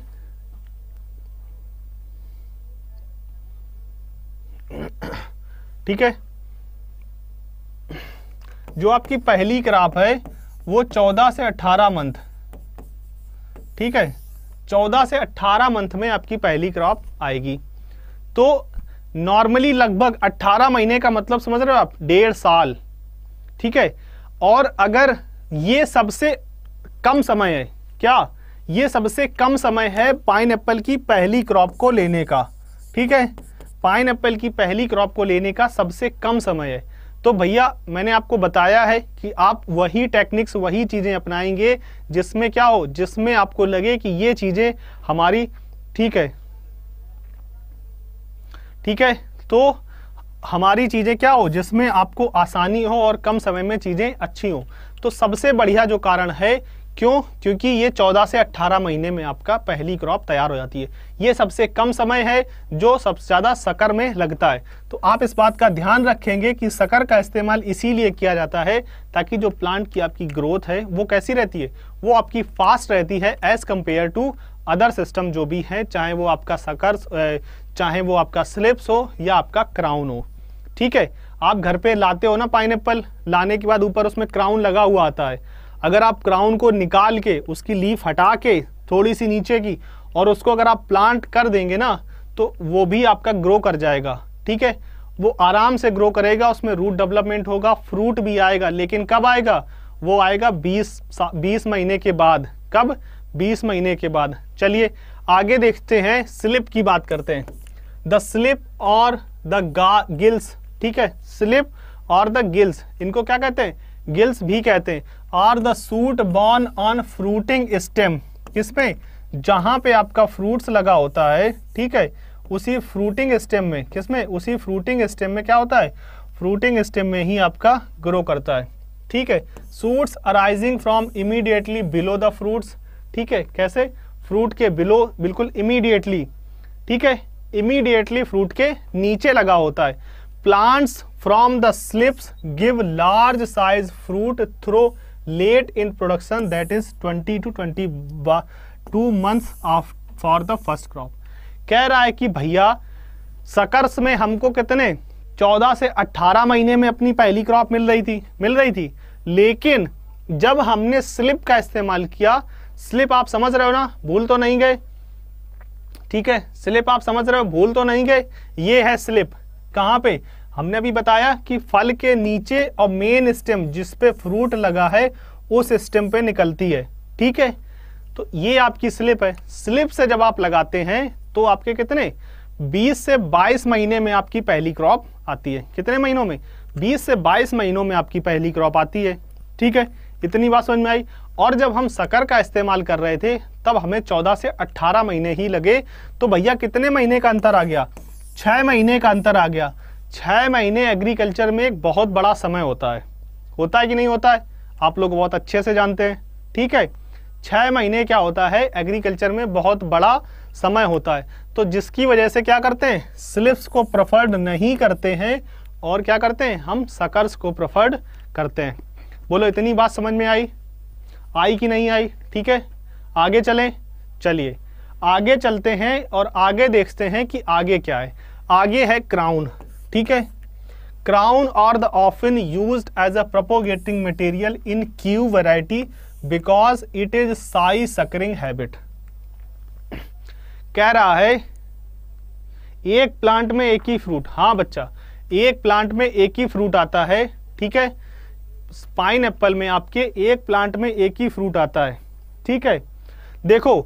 ठीक है जो आपकी पहली क्राप है वो 14 से 18 मंथ ठीक है 14 से 18 मंथ में आपकी पहली क्रॉप आएगी तो नॉर्मली लगभग 18 महीने का मतलब समझ रहे हो आप डेढ़ साल ठीक है और अगर ये सबसे कम समय है क्या ये सबसे कम समय है पाइन की पहली क्रॉप को लेने का ठीक है पाइन की पहली क्रॉप को लेने का सबसे कम समय है तो भैया मैंने आपको बताया है कि आप वही टेक्निक्स वही चीज़ें अपनाएंगे जिसमें क्या हो जिसमें आपको लगे कि ये चीज़ें हमारी ठीक है ठीक है तो हमारी चीज़ें क्या हो जिसमें आपको आसानी हो और कम समय में चीज़ें अच्छी हो तो सबसे बढ़िया जो कारण है क्यों क्योंकि ये 14 से 18 महीने में आपका पहली क्रॉप तैयार हो जाती है ये सबसे कम समय है जो सबसे ज़्यादा सकर में लगता है तो आप इस बात का ध्यान रखेंगे कि सकर का इस्तेमाल इसीलिए किया जाता है ताकि जो प्लांट की आपकी ग्रोथ है वो कैसी रहती है वो आपकी फास्ट रहती है as compare to other system जो भी हैं चाहे वो आपका सकर चाहे वो आपका स्लिप्स हो या आपका क्राउन हो ठीक है आप घर पे लाते हो ना पाइनएप्पल लाने के बाद ऊपर उसमें क्राउन लगा हुआ आता है अगर आप क्राउन को निकाल के उसकी लीफ हटा के थोड़ी सी नीचे की और उसको अगर आप प्लांट कर देंगे ना तो वो भी आपका ग्रो कर जाएगा ठीक है वो आराम से ग्रो करेगा उसमें रूट डेवलपमेंट होगा फ्रूट भी आएगा लेकिन कब आएगा वो आएगा 20 20 महीने के बाद कब 20 महीने के बाद चलिए आगे देखते हैं स्लिप की बात करते हैं द स्लिप और द गिल्स ठीक है स्लिप और द गिल्स इनको क्या कहते हैं गिल्स भी कहते हैं are the shoot born on fruiting stem किस पे जहाँ पे आपका फ्रूट्स लगा होता है ठीक है उसी फ्रूटिंग स्टेम में किस में उसी फ्रूटिंग स्टेम में क्या होता है फ्रूटिंग स्टेम में ही आपका ग्रो करता है ठीक है shoots arising from immediately below the fruits ठीक है कैसे फ्रूट के बिलो बिल्कुल इमीडिएटली ठीक है इमीडिएटली फ्रूट के नीचे लगा होता है plants from the slips give large size fruit throw late in production that is 20 to two months of for the first crop कह रहा है कि भैया सकर्स में हमको कितने 14 से 18 महीने में अपनी पहली क्रॉप मिल रही थी मिल रही थी लेकिन जब हमने स्लिप का इस्तेमाल किया स्लिप आप समझ रहे हो ना भूल तो नहीं गए ठीक है स्लिप आप समझ रहे हो भूल तो नहीं गए ये है स्लिप कहाँ पे हमने अभी बताया कि फल के नीचे और मेन स्टेम जिस पे फ्रूट लगा है उस स्टेम पे निकलती है ठीक है तो ये आपकी स्लिप है स्लिप से जब आप लगाते हैं तो आपके कितने 20 से 22 महीने में आपकी पहली क्रॉप आती है कितने महीनों में 20 से 22 महीनों में आपकी पहली क्रॉप आती है ठीक है इतनी बात समझ में आई और जब हम शकर का इस्तेमाल कर रहे थे तब हमें 14 से 18 महीने ही लगे तो भैया कितने महीने का अंतर आ गया छह महीने का अंतर आ गया छः महीने एग्रीकल्चर में एक बहुत बड़ा समय होता है होता है कि नहीं होता है आप लोग बहुत अच्छे से जानते हैं ठीक है छः महीने क्या होता है एग्रीकल्चर में बहुत बड़ा समय होता है तो जिसकी वजह से क्या करते हैं स्लिप्स को प्रफर्ड नहीं करते हैं और क्या करते हैं हम सकर्स को प्रफर्ड करते हैं बोलो इतनी बात समझ में आई आई कि नहीं आई ठीक है आगे चलें चलिए आगे चलते हैं और आगे देखते हैं कि आगे क्या है आगे है क्राउन ठीक है crown are the often use as a propagating material in Kew variety because it is shy suckering habit कह रहा है एक प्लांट में एक ही फ्रूट हाँ बच्चा एक प्लांट में एक ही फ्रूट आता है ठीक है पाइन एप्पल में आपके एक प्लांट में एक ही फ्रूट आता है ठीक है देखो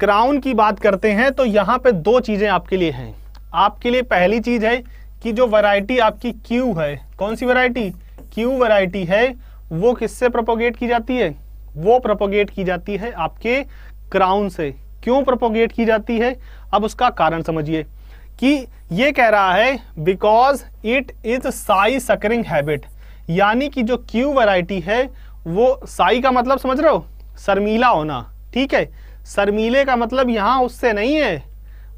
क्राउन की बात करते हैं तो यहां पे दो चीज़ें आपके लिए हैं आपके लिए पहली चीज़ है कि जो वैरायटी आपकी क्यू है कौन सी वैरायटी क्यू वैरायटी है वो किससे प्रोपोगेट की जाती है वो प्रोपोगेट की जाती है आपके क्राउन से क्यों प्रोपोगेट की जाती है अब उसका कारण समझिए कि ये कह रहा है because it is shy suckering habit यानी कि जो क्यू वैरायटी है वो साई का मतलब समझ रहे हो शर्मीला होना ठीक है शर्मीले का मतलब यहाँ उससे नहीं है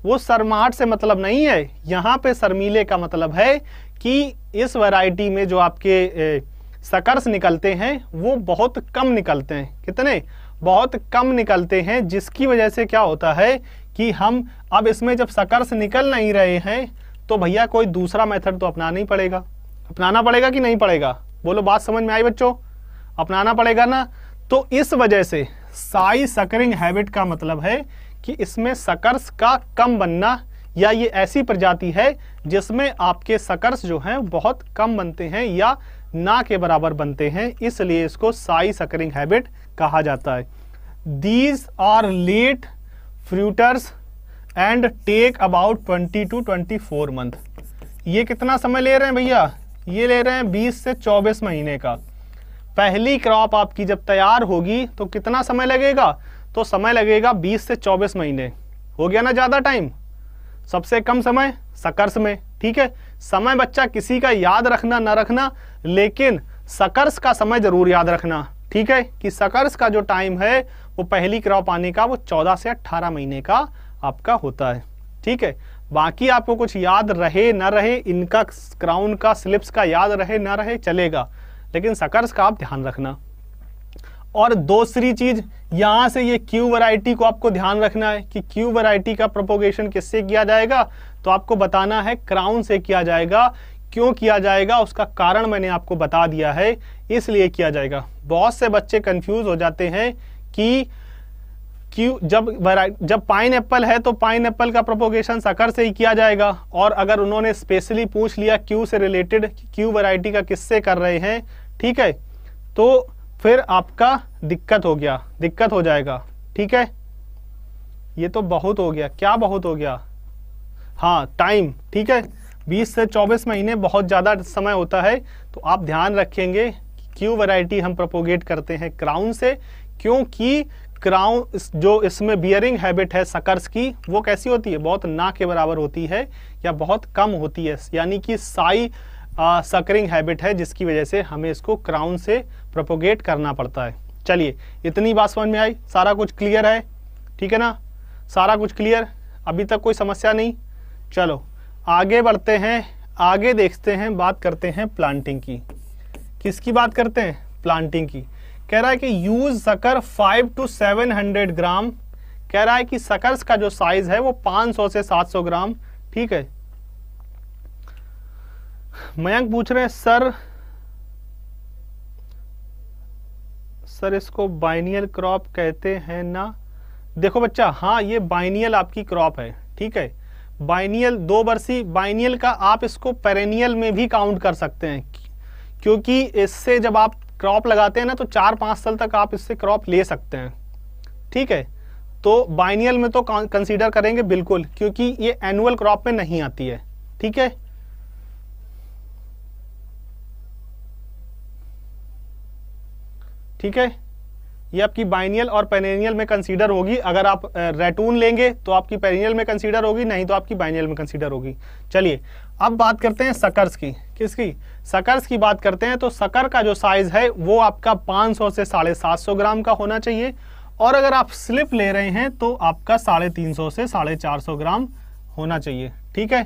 वो सरमाट से मतलब नहीं है यहाँ पे शर्मीले का मतलब है कि इस वैरायटी में जो आपके सकर्स निकलते हैं वो बहुत कम निकलते हैं कितने बहुत कम निकलते हैं जिसकी वजह से क्या होता है कि हम अब इसमें जब सकर्स निकल नहीं रहे हैं तो भैया कोई दूसरा मेथड तो अपनाना ही पड़ेगा अपनाना पड़ेगा कि नहीं पड़ेगा बोलो बात समझ में आई बच्चों अपनाना पड़ेगा ना तो इस वजह से साई सकरिंग हैबिट का मतलब है कि इसमें सकर्स का कम बनना या ये ऐसी प्रजाति है जिसमें आपके सकर्स जो हैं बहुत कम बनते हैं या ना के बराबर बनते हैं इसलिए इसको साई सकरिंग हैबिट कहा जाता है these are late fruiters and take about 20 to 24 four month ये कितना समय ले रहे हैं भैया ये ले रहे हैं 20 से 24 महीने का पहली क्रॉप आपकी जब तैयार होगी तो कितना समय लगेगा तो समय लगेगा 20 से 24 महीने हो गया ना ज़्यादा टाइम सबसे कम समय सकर्स में ठीक है समय बच्चा किसी का याद रखना ना रखना लेकिन सकर्स का समय ज़रूर याद रखना ठीक है कि सकर्स का जो टाइम है वो पहली क्रॉप आने का वो 14 से 18 महीने का आपका होता है ठीक है बाकी आपको कुछ याद रहे ना रहे इनका क्राउन का स्लिप्स का याद रहे ना रहे चलेगा लेकिन सकर्स का आप ध्यान रखना और दूसरी चीज यहां से ये क्यू वैरायटी को आपको ध्यान रखना है कि क्यू वैरायटी का प्रोपोगेशन किससे किया जाएगा तो आपको बताना है क्राउन से किया जाएगा क्यों किया जाएगा उसका कारण मैंने आपको बता दिया है इसलिए किया जाएगा बहुत से बच्चे कंफ्यूज हो जाते हैं कि क्यू जब जब पाइन एप्पल है तो पाइन एप्पल का प्रोपोगेशन सकर से ही किया जाएगा और अगर उन्होंने स्पेशली पूछ लिया क्यू से रिलेटेड क्यू वैरायटी का किससे कर रहे हैं ठीक है तो फिर आपका दिक्कत हो गया दिक्कत हो जाएगा ठीक है ये तो बहुत हो गया क्या बहुत हो गया हाँ टाइम ठीक है 20 से 24 महीने बहुत ज़्यादा समय होता है तो आप ध्यान रखेंगे क्यों वैरायटी हम प्रोपोगेट करते हैं क्राउन से क्योंकि क्राउन जो इसमें बियरिंग हैबिट है सकर्स की वो कैसी होती है बहुत ना के बराबर होती है या बहुत कम होती है यानी कि साई सकरिंग हैबिट है जिसकी वजह से हमें इसको क्राउन से प्रपोगेट करना पड़ता है चलिए इतनी बात समझ में आई सारा कुछ क्लियर है ठीक है ना सारा कुछ क्लियर अभी तक कोई समस्या नहीं चलो आगे बढ़ते हैं आगे देखते हैं बात करते हैं प्लांटिंग की किसकी बात करते हैं प्लांटिंग की कह रहा है कि यूज सकर 5 टू 700 ग्राम कह रहा है कि सकर्स का जो साइज है वो 500 से 700 ग्राम ठीक है मयंक पूछ रहे हैं सर सर इसको बाइनियल क्रॉप कहते हैं ना देखो बच्चा हाँ ये बाइनियल आपकी क्रॉप है ठीक है बाइनियल दो बरसी बाइनियल का आप इसको पेरेनियल में भी काउंट कर सकते हैं क्योंकि इससे जब आप क्रॉप लगाते हैं ना तो चार पाँच साल तक आप इससे क्रॉप ले सकते हैं ठीक है तो बाइनियल में तो कंसीडर करेंगे बिल्कुल क्योंकि ये एनुअल क्रॉप में नहीं आती है ठीक है ठीक है ये आपकी बाइनियल और पेनेनियल में कंसीडर होगी अगर आप रेटून लेंगे तो आपकी पेनियल में कंसीडर होगी नहीं तो आपकी बाइनियल में कंसीडर होगी चलिए अब बात करते हैं सकर्स की किसकी सकर्स की बात करते हैं तो सकर का जो साइज़ है वो आपका 500 से साढ़े सात सौ ग्राम का होना चाहिए और अगर आप स्लिप ले रहे हैं तो आपका साढ़े तीन सौ से साढ़े चार सौ ग्राम होना चाहिए ठीक है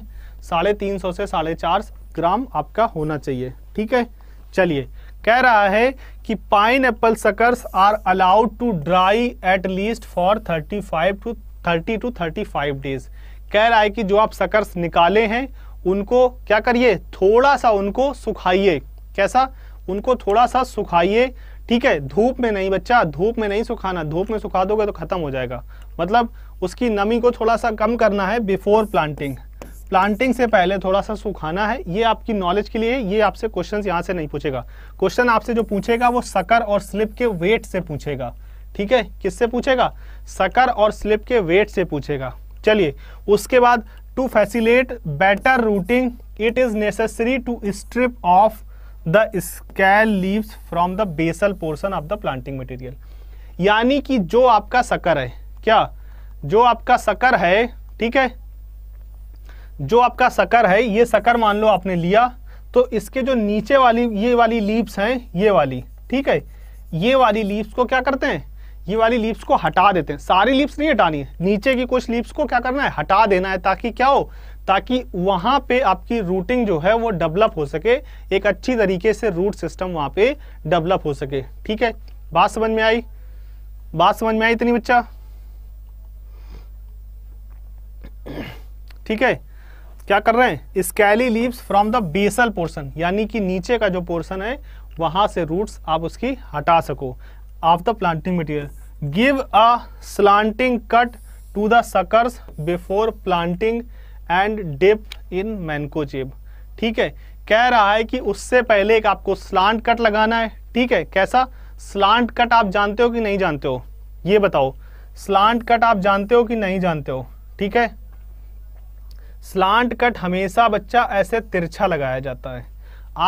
साढ़े तीन सौ से साढ़े चार ग्राम आपका होना चाहिए ठीक है चलिए कह रहा है कि pine apple suckers are allowed to dry at least for 35 to 30 to 35 days कह रहा है कि जो आप सकर्स निकाले हैं उनको क्या करिए थोड़ा सा उनको सुखाइए कैसा उनको थोड़ा सा सुखाइए ठीक है धूप में नहीं बच्चा धूप में नहीं सुखाना धूप में सुखा दोगे तो खत्म हो जाएगा मतलब उसकी नमी को थोड़ा सा कम करना है बिफोर प्लांटिंग प्लांटिंग से पहले थोड़ा सा सुखाना है ये आपकी नॉलेज के लिए ये आपसे क्वेश्चन यहाँ से नहीं पूछेगा क्वेश्चन आपसे जो पूछेगा वो सकर और स्लिप के वेट से पूछेगा ठीक है किससे पूछेगा सकर और स्लिप के वेट से पूछेगा चलिए उसके बाद to facilitate better rooting it is necessary to strip off the scale leaves from the basal portion of the planting material यानी कि जो आपका सकर है क्या जो आपका सकर है ठीक है जो आपका सकर है ये सकर मान लो आपने लिया तो इसके जो नीचे वाली ये वाली लीव्स हैं ये वाली ठीक है ये वाली लीव्स को क्या करते हैं ये वाली लीव्स को हटा देते हैं सारी लीव्स नहीं हटानी है नीचे की कुछ लीव्स को क्या करना है हटा देना है ताकि क्या हो ताकि वहां पे आपकी रूटिंग जो है वो डेवलप हो सके एक अच्छी तरीके से रूट सिस्टम वहां पे डेवलप हो सके ठीक है बात समझ में आई बात समझ में आई इतनी बच्चा ठीक है क्या कर रहे हैं scaly leaves from the basal portion यानी कि नीचे का जो पोर्सन है वहां से रूट्स आप उसकी हटा सको of the planting material give a slanting cut to the suckers before planting and dip in mancozeb ठीक है कह रहा है कि उससे पहले एक आपको स्लांट कट लगाना है ठीक है कैसा स्लांट कट आप जानते हो कि नहीं जानते हो ये बताओ स्लांट कट आप जानते हो कि नहीं जानते हो ठीक है स्लांट कट हमेशा बच्चा ऐसे तिरछा लगाया जाता है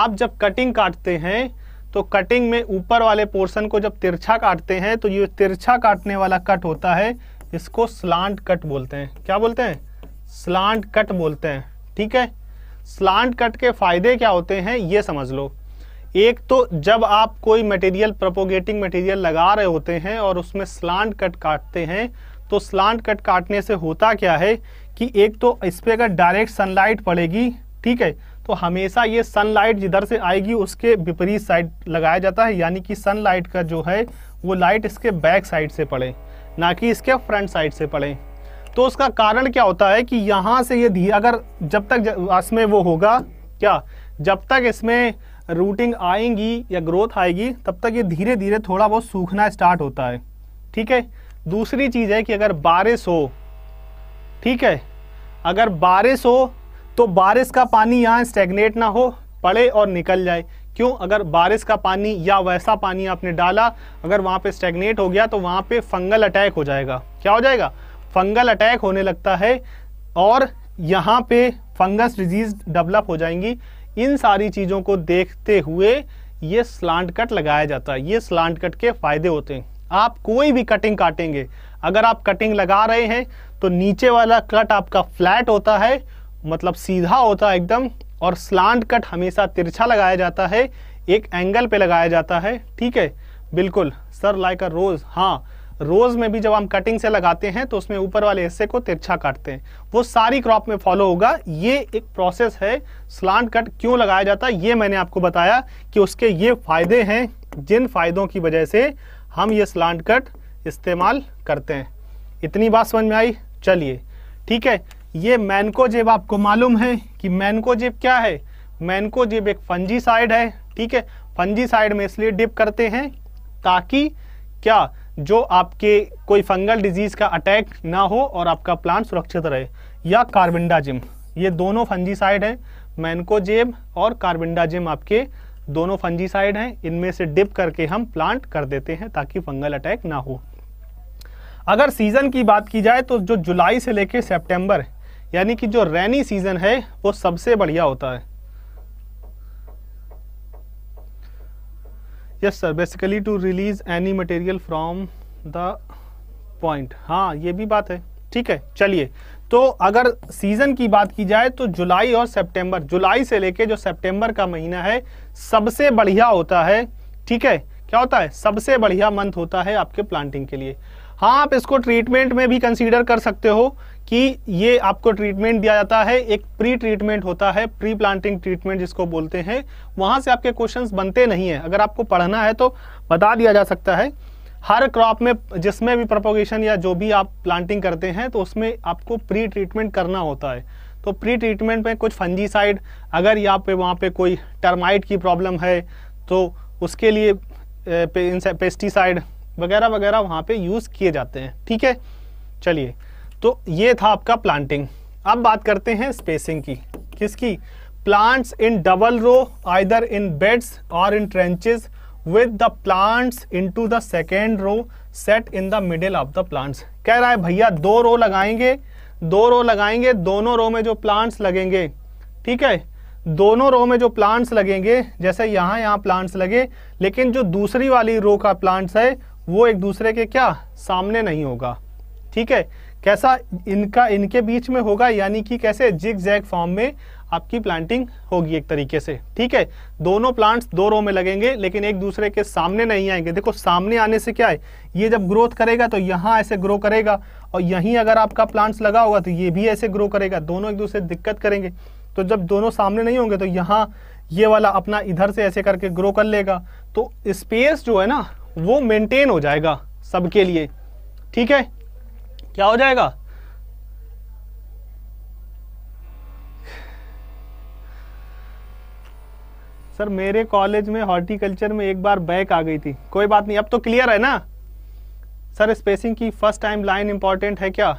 आप जब कटिंग काटते हैं तो कटिंग में ऊपर वाले पोर्शन को जब तिरछा काटते हैं तो ये तिरछा काटने वाला कट होता है इसको स्लांट कट बोलते हैं क्या बोलते हैं स्लांट कट बोलते हैं ठीक है स्लांट कट के फायदे क्या होते हैं ये समझ लो एक तो जब आप कोई मटेरियल प्रोपोगेटिंग मटेरियल लगा रहे होते हैं और उसमें स्लांट कट काटते हैं तो स्लांट कट काटने से होता क्या है कि एक तो इस पर अगर डायरेक्ट सनलाइट पड़ेगी ठीक है तो हमेशा ये सनलाइट जिधर से आएगी उसके विपरीत साइड लगाया जाता है यानी कि सनलाइट का जो है वो लाइट इसके बैक साइड से पड़े ना कि इसके फ्रंट साइड से पड़े तो उसका कारण क्या होता है कि यहाँ से ये धीरे अगर जब तक इसमें वो होगा क्या जब तक इसमें रूटिंग आएंगी या ग्रोथ आएगी तब तक ये धीरे धीरे थोड़ा बहुत सूखना स्टार्ट होता है ठीक है दूसरी चीज़ है कि अगर बारिश हो ठीक है अगर बारिश हो तो बारिश का पानी यहाँ स्टेगनेट ना हो पड़े और निकल जाए क्यों अगर बारिश का पानी या वैसा पानी आपने डाला अगर वहाँ पे स्टेगनेट हो गया तो वहाँ पे फंगल अटैक हो जाएगा क्या हो जाएगा फंगल अटैक होने लगता है और यहाँ पे फंगस डिजीज डेवलप हो जाएंगी इन सारी चीज़ों को देखते हुए ये स्लांट कट लगाया जाता है ये स्लांट कट के फ़ायदे होते हैं आप कोई भी कटिंग काटेंगे अगर आप कटिंग लगा रहे हैं तो नीचे वाला कट आपका फ्लैट होता है मतलब सीधा होता है एकदम और स्लांट कट हमेशा तिरछा लगाया जाता है एक एंगल पे लगाया जाता है ठीक है बिल्कुल सर लाइक अ रोज़ हाँ रोज़ में भी जब हम कटिंग से लगाते हैं तो उसमें ऊपर वाले हिस्से को तिरछा काटते हैं वो सारी क्रॉप में फॉलो होगा ये एक प्रोसेस है स्लांट कट क्यों लगाया जाता है ये मैंने आपको बताया कि उसके ये फ़ायदे हैं जिन फ़ायदों की वजह से हम ये स्लांट कट इस्तेमाल करते हैं इतनी बात समझ में आई चलिए ठीक है ये मैनको जेब आपको मालूम है कि मैनको जेब क्या है मैनको जेब एक फंजी साइड है ठीक है फंजी साइड में इसलिए डिप करते हैं ताकि क्या जो आपके कोई फंगल डिजीज़ का अटैक ना हो और आपका प्लांट सुरक्षित रहे या कार्बिंडाजिम ये दोनों फंजी साइड है मैनको जेब और कार्बिंडाजिम आपके दोनों फंजीसाइड हैं इनमें से डिप करके हम प्लांट कर देते हैं ताकि फंगल अटैक ना हो अगर सीज़न की बात की जाए तो जो जुलाई से लेकर सेप्टेम्बर यानी कि जो रेनी सीज़न है वो सबसे बढ़िया होता है yes sir basically to release any material from the point हाँ ये भी बात है ठीक है चलिए तो अगर सीजन की बात की जाए तो जुलाई और सितंबर जुलाई से लेके जो सितंबर का महीना है सबसे बढ़िया होता है ठीक है क्या होता है सबसे बढ़िया मंथ होता है आपके प्लांटिंग के लिए हाँ आप इसको ट्रीटमेंट में भी कंसीडर कर सकते हो कि ये आपको ट्रीटमेंट दिया जाता है एक प्री ट्रीटमेंट होता है प्री प्लांटिंग ट्रीटमेंट जिसको बोलते हैं वहां से आपके क्वेश्चंस बनते नहीं है अगर आपको पढ़ना है तो बता दिया जा सकता है हर क्रॉप में जिसमें भी प्रपोगेशन या जो भी आप प्लांटिंग करते हैं तो उसमें आपको प्री ट्रीटमेंट करना होता है तो प्री ट्रीटमेंट में कुछ फंजीसाइड अगर यहाँ पे वहाँ पे कोई टर्माइट की प्रॉब्लम है तो उसके लिए पेस्टिसाइड वगैरह वगैरह वहाँ पे यूज़ किए जाते हैं ठीक है चलिए तो ये था आपका प्लांटिंग अब बात करते हैं स्पेसिंग की किसकी plants in double row either in beds और in trenches with the plants to the second row set in the middle of the plants कह रहा है भैया दो रो लगाएंगे दो रो लगाएंगे दोनों रो में जो प्लांट्स लगेंगे ठीक है दोनों रो में जो प्लांट्स लगेंगे जैसे यहाँ यहाँ प्लांट्स लगे लेकिन जो दूसरी वाली रो का प्लांट्स है वो एक दूसरे के क्या सामने नहीं होगा ठीक है कैसा इनका इनके बीच में होगा यानी कि कैसे जिग जैग फॉर्म में आपकी प्लांटिंग होगी एक तरीके से ठीक है दोनों प्लांट्स दो रो में लगेंगे लेकिन एक दूसरे के सामने नहीं आएंगे देखो सामने आने से क्या है ये जब ग्रोथ करेगा तो यहाँ ऐसे ग्रो करेगा और यहीं अगर आपका प्लांट्स लगा होगा तो ये भी ऐसे ग्रो करेगा दोनों एक दूसरे दिक्कत करेंगे तो जब दोनों सामने नहीं होंगे तो यहाँ ये वाला अपना इधर से ऐसे करके ग्रो कर लेगा तो स्पेस जो है ना वो मेंटेन हो जाएगा सबके लिए ठीक है क्या हो जाएगा सर मेरे कॉलेज में हॉर्टिकल्चर में एक बार बैक आ गई थी कोई बात नहीं अब तो क्लियर है ना सर स्पेसिंग की फर्स्ट टाइम लाइन इंपॉर्टेंट है क्या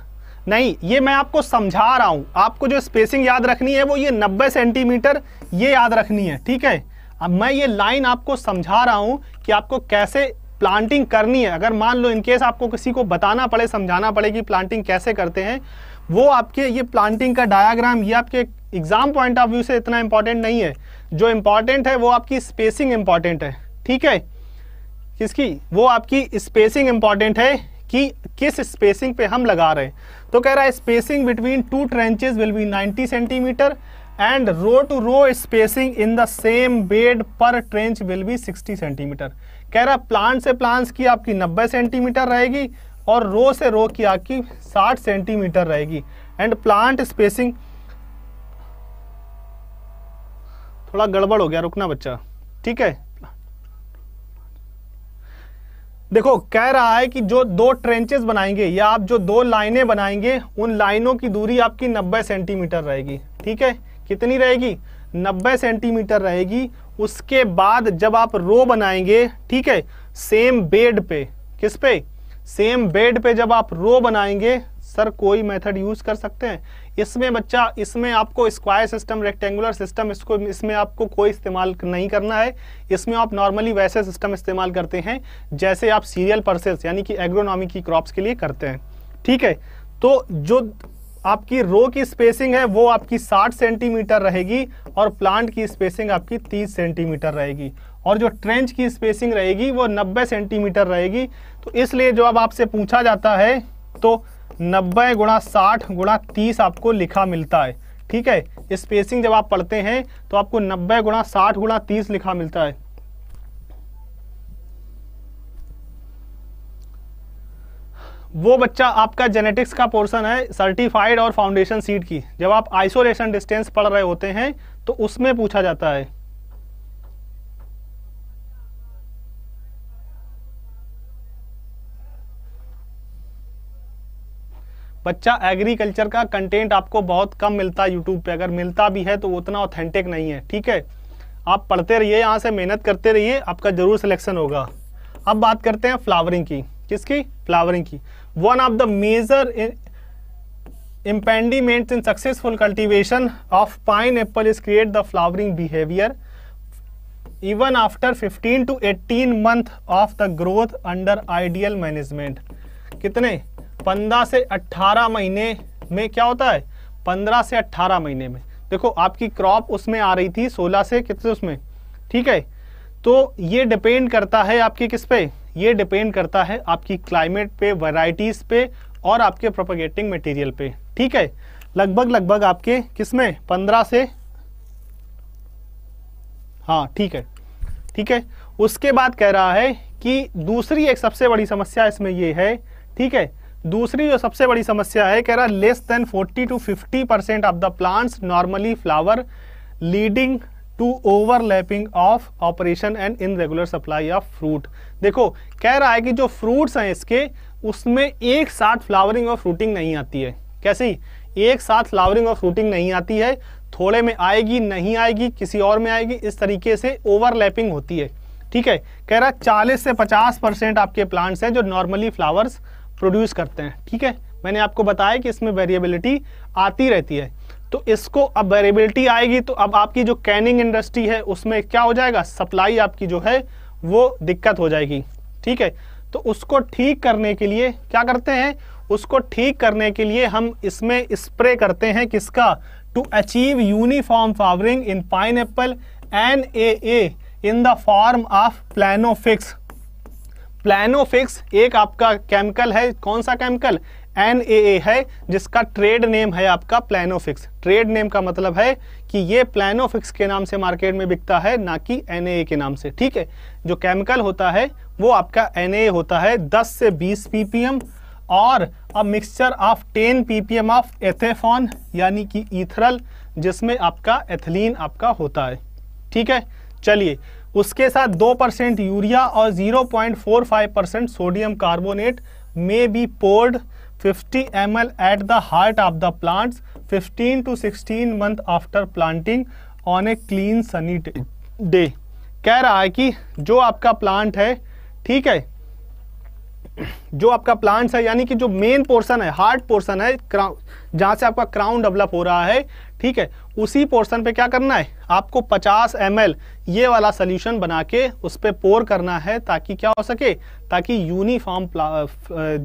नहीं ये मैं आपको समझा रहा हूँ आपको जो स्पेसिंग याद रखनी है वो ये 90 सेंटीमीटर ये याद रखनी है ठीक है अब मैं ये लाइन आपको समझा रहा हूँ कि आपको कैसे प्लांटिंग करनी है अगर मान लो इनकेस आपको किसी को बताना पड़े समझाना पड़े कि प्लांटिंग कैसे करते हैं वो आपके ये प्लांटिंग का डायाग्राम ये आपके एग्जाम पॉइंट ऑफ व्यू से इतना इंपॉर्टेंट नहीं है जो इम्पॉर्टेंट है वो आपकी स्पेसिंग इंपॉर्टेंट है ठीक है किसकी वो आपकी स्पेसिंग इंपॉर्टेंट है कि किस स्पेसिंग पे हम लगा रहे हैं तो कह रहा है spacing between two trenches will be 90 centimetre and row to row spacing in the same bed per trench will be 60 centimetre कह रहा है प्लांट से प्लांट्स की आपकी 90 सेंटीमीटर रहेगी और रो से रो की आपकी 60 सेंटीमीटर रहेगी एंड प्लांट स्पेसिंग थोड़ा गड़बड़ हो गया रुकना बच्चा ठीक है देखो कह रहा है कि जो दो ट्रेंचेस बनाएंगे या आप जो दो लाइनें बनाएंगे उन लाइनों की दूरी आपकी 90 सेंटीमीटर रहेगी ठीक है कितनी रहेगी 90 सेंटीमीटर रहेगी उसके बाद जब आप रो बनाएंगे ठीक है सेम बेड पे किस पे सेम बेड पे जब आप रो बनाएंगे सर कोई मेथड यूज कर सकते हैं इसमें बच्चा इसमें आपको स्क्वायर सिस्टम रेक्टेंगुलर सिस्टम इसको इसमें आपको कोई इस्तेमाल नहीं करना है इसमें आप नॉर्मली वैसे सिस्टम इस्तेमाल करते हैं जैसे आप सीरियल परसेस यानी कि एग्रोनॉमी की क्रॉप्स के लिए करते हैं ठीक है तो जो आपकी रो की स्पेसिंग है वो आपकी 60 सेंटीमीटर रहेगी और प्लांट की स्पेसिंग आपकी 30 सेंटीमीटर रहेगी और जो ट्रेंच की स्पेसिंग रहेगी वो 90 सेंटीमीटर रहेगी तो इसलिए जो अब आपसे पूछा जाता है तो नब्बे गुणा साठ गुणा तीस आपको लिखा मिलता है ठीक है स्पेसिंग जब आप पढ़ते हैं तो आपको नब्बे गुणा साठ गुणा तीस लिखा मिलता है वो बच्चा आपका जेनेटिक्स का पोर्शन है सर्टिफाइड और फाउंडेशन सीट की जब आप आइसोलेशन डिस्टेंस पढ़ रहे होते हैं तो उसमें पूछा जाता है बच्चा एग्रीकल्चर का कंटेंट आपको बहुत कम मिलता है यूट्यूब पे अगर मिलता भी है तो उतना ऑथेंटिक नहीं है ठीक है आप पढ़ते रहिए यहाँ से मेहनत करते रहिए आपका ज़रूर सिलेक्शन होगा अब बात करते हैं फ्लावरिंग की किसकी फ्लावरिंग की one of the major in successful cultivation of pine apple is create the flowering behaviour even after 15 to 18 month of the growth under ideal management कितने पंद्रह से अट्ठारह महीने में क्या होता है पंद्रह से अट्ठारह महीने में देखो आपकी क्रॉप उसमें आ रही थी सोलह से कितने उसमें ठीक है तो ये डिपेंड करता है आपके किस पे ये डिपेंड करता है आपकी क्लाइमेट पे वराइटीज पे और आपके प्रोपोगेटिंग मटेरियल पे ठीक है लगभग लगभग आपके किसमें पंद्रह से हाँ ठीक है ठीक है उसके बाद कह रहा है कि दूसरी एक सबसे बड़ी समस्या इसमें यह है ठीक है दूसरी जो सबसे बड़ी समस्या है कह रहा less than 40 to 50 percent of the plants normally flower leading to overlapping of operation and irregular supply of fruit देखो कह रहा है कि जो फ्रूट्स हैं इसके उसमें एक साथ फ्लावरिंग और फ्रूटिंग नहीं आती है कैसी एक साथ फ्लावरिंग और फ्रूटिंग नहीं आती है थोड़े में आएगी नहीं आएगी किसी और में आएगी इस तरीके से ओवरलैपिंग होती है ठीक है कह रहा चालीस से पचास परसेंट आपके प्लांट्स हैं जो नॉर्मली फ्लावर्स प्रोड्यूस करते हैं ठीक है मैंने आपको बताया कि इसमें वेरिएबिलिटी आती रहती है तो इसको अब वेरिएबिलिटी आएगी तो अब आपकी जो कैनिंग इंडस्ट्री है उसमें क्या हो जाएगा सप्लाई आपकी जो है वो दिक्कत हो जाएगी ठीक है तो उसको ठीक करने के लिए क्या करते हैं उसको ठीक करने के लिए हम इसमें स्प्रे करते हैं किसका to achieve uniform flowering in pine apple N A in the form of Planofix Planofix एक आपका केमिकल है कौन सा केमिकल एन है जिसका ट्रेड नेम है आपका प्लानोफिक्स ट्रेड नेम का मतलब है कि ये प्लानोफिक्स के नाम से मार्केट में बिकता है ना कि एन के नाम से ठीक है जो केमिकल होता है वो आपका एन होता है 10 से 20 पीपीएम और a mixture of 10 ppm of ethephon यानी कि ईथरल जिसमें आपका एथिलीन आपका होता है ठीक है चलिए उसके साथ दो परसेंट यूरिया और zero point four five percent sodium carbonate may be poured 50 L at the heart of the plants 15 to 16 month after planting on a clean sunny day कह रहा है कि जो आपका प्लांट है ठीक है जो आपका प्लांट्स है यानी कि जो मेन पोर्सन है हार्ड पोर्सन है जहां से आपका क्राउन डेवलप हो रहा है ठीक है उसी पोर्सन पे क्या करना है आपको 50 एम ये वाला सोल्यूशन बना के उस पर पोर करना है ताकि क्या हो सके ताकि यूनिफॉर्म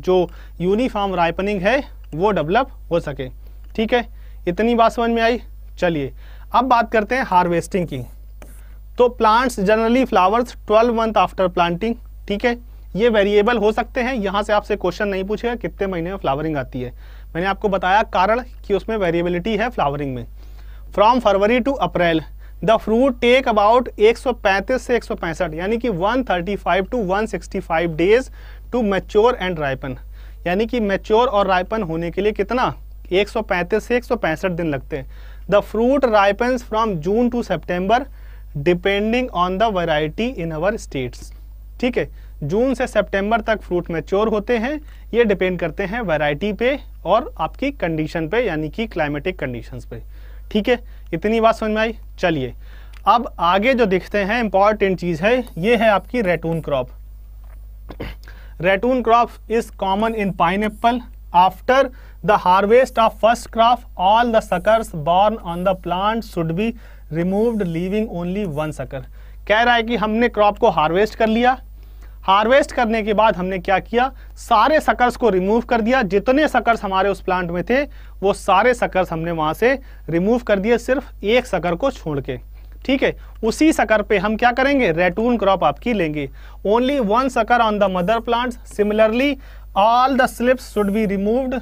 जो यूनिफॉर्म राइपनिंग है वो डेवलप हो सके ठीक है इतनी बात समझ में आई चलिए अब बात करते हैं हार्वेस्टिंग की तो plants generally flowers 12 month after planting ठीक है ये वेरिएबल हो सकते हैं यहाँ से आपसे क्वेश्चन नहीं पूछेगा कितने महीने में फ्लावरिंग आती है मैंने आपको बताया कारण कि उसमें वेरिएबिलिटी है फ्लावरिंग में from February to April the fruit take about 135 से 165 यानी कि 135 to 165 days to mature and ripen यानी कि मैच्योर और राइपन होने के लिए कितना 135 से 165 दिन लगते हैं the fruit ripens from June to September depending on the variety in our states ठीक है जून से सितंबर तक फ्रूट मेच्योर होते हैं ये डिपेंड करते हैं वैरायटी पे और आपकी कंडीशन पे यानी कि क्लाइमेटिक कंडीशंस पे ठीक है इतनी बात समझ में आई चलिए अब आगे जो दिखते हैं इंपॉर्टेंट चीज़ है ये है आपकी ratoon crop ratoon crop is common in pine after the harvest of first crop all the suckers born on the plant should be removed leaving only one sucker कह रहा है कि हमने क्रॉप को हार्वेस्ट कर लिया हार्वेस्ट करने के बाद हमने क्या किया सारे सकर्स को रिमूव कर दिया जितने सकर्स हमारे उस प्लांट में थे वो सारे सकर्स हमने वहां से रिमूव कर दिए सिर्फ एक सकर को छोड़ के ठीक है उसी सकर पे हम क्या करेंगे रेटून क्रॉप आपकी लेंगे only one sucker on the mother plant similarly all the slips should be removed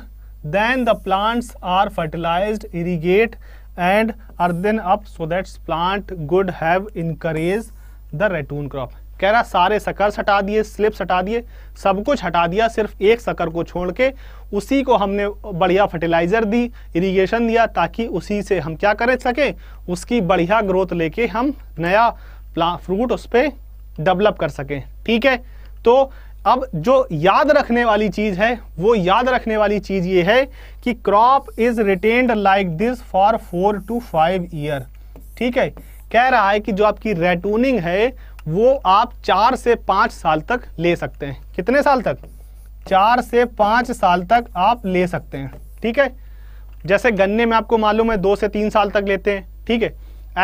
then the plants are fertilize irrigate and earthen up so that's plant could have encourage the ratoon crop कह रहा सारे sucker हटा दिए slips हटा दिए सब कुछ हटा दिया सिर्फ एक सकर को छोड़ के उसी को हमने बढ़िया फर्टिलाइज़र दी इरिगेशन दिया ताकि उसी से हम क्या कर सकें उसकी बढ़िया ग्रोथ लेके हम नया प्ला फ्रूट उस पर डेवलप कर सकें ठीक है तो अब जो याद रखने वाली चीज़ है वो याद रखने वाली चीज़ ये है कि crop is retained like this for four to five year ठीक है कह रहा है कि जो आपकी रेटूनिंग है वो आप चार से पाँच साल तक ले सकते हैं कितने साल तक चार से पाँच साल तक आप ले सकते हैं ठीक है जैसे गन्ने में आपको मालूम है दो से तीन साल तक लेते हैं ठीक है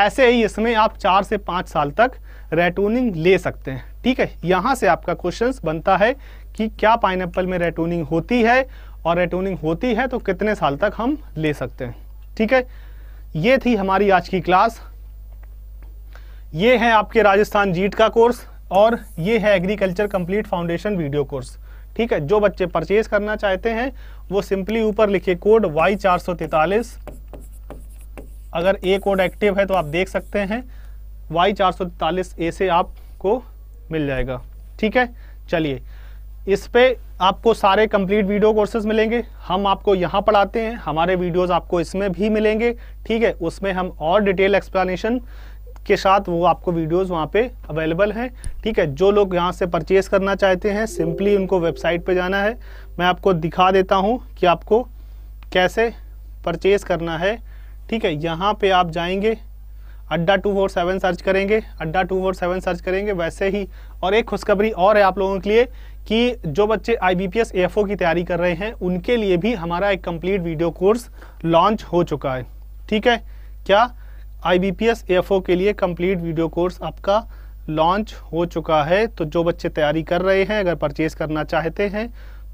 ऐसे ही इसमें आप चार से पाँच साल तक रेटूनिंग ले सकते हैं ठीक है यहाँ से आपका क्वेश्चन बनता है कि क्या पाइन में रेटूनिंग होती है और रेटूनिंग होती है तो कितने साल तक हम ले सकते हैं ठीक है ये थी हमारी आज की क्लास ये है आपके राजस्थान जीट का कोर्स और ये है agriculture complete foundation video course ठीक है जो बच्चे परचेज करना चाहते हैं वो सिंपली ऊपर लिखे कोड वाई चार सौ तैतालीस अगर ए कोड एक्टिव है तो आप देख सकते हैं वाई चार सौ तैतालीस ए से आपको मिल जाएगा ठीक है चलिए इस पे आपको सारे कंप्लीट वीडियो कोर्सेज मिलेंगे हम आपको यहाँ पढ़ाते हैं हमारे वीडियोस आपको इसमें भी मिलेंगे ठीक है उसमें हम और डिटेल एक्सप्लेनेशन के साथ वो आपको वीडियोस वहाँ पे अवेलेबल हैं ठीक है जो लोग यहाँ से परचेज़ करना चाहते हैं सिंपली उनको वेबसाइट पे जाना है मैं आपको दिखा देता हूँ कि आपको कैसे परचेज़ करना है ठीक है यहाँ पे आप जाएंगे अड्डा टू फोर सेवन सर्च करेंगे अड्डा टू फोर सेवन सर्च करेंगे वैसे ही और एक खुशखबरी और है आप लोगों के लिए कि जो बच्चे I B P S F O की तैयारी कर रहे हैं उनके लिए भी हमारा एक कम्प्लीट वीडियो कोर्स लॉन्च हो चुका है ठीक है क्या I B P S F O के लिए कंप्लीट वीडियो कोर्स आपका लॉन्च हो चुका है तो जो बच्चे तैयारी कर रहे हैं अगर परचेज़ करना चाहते हैं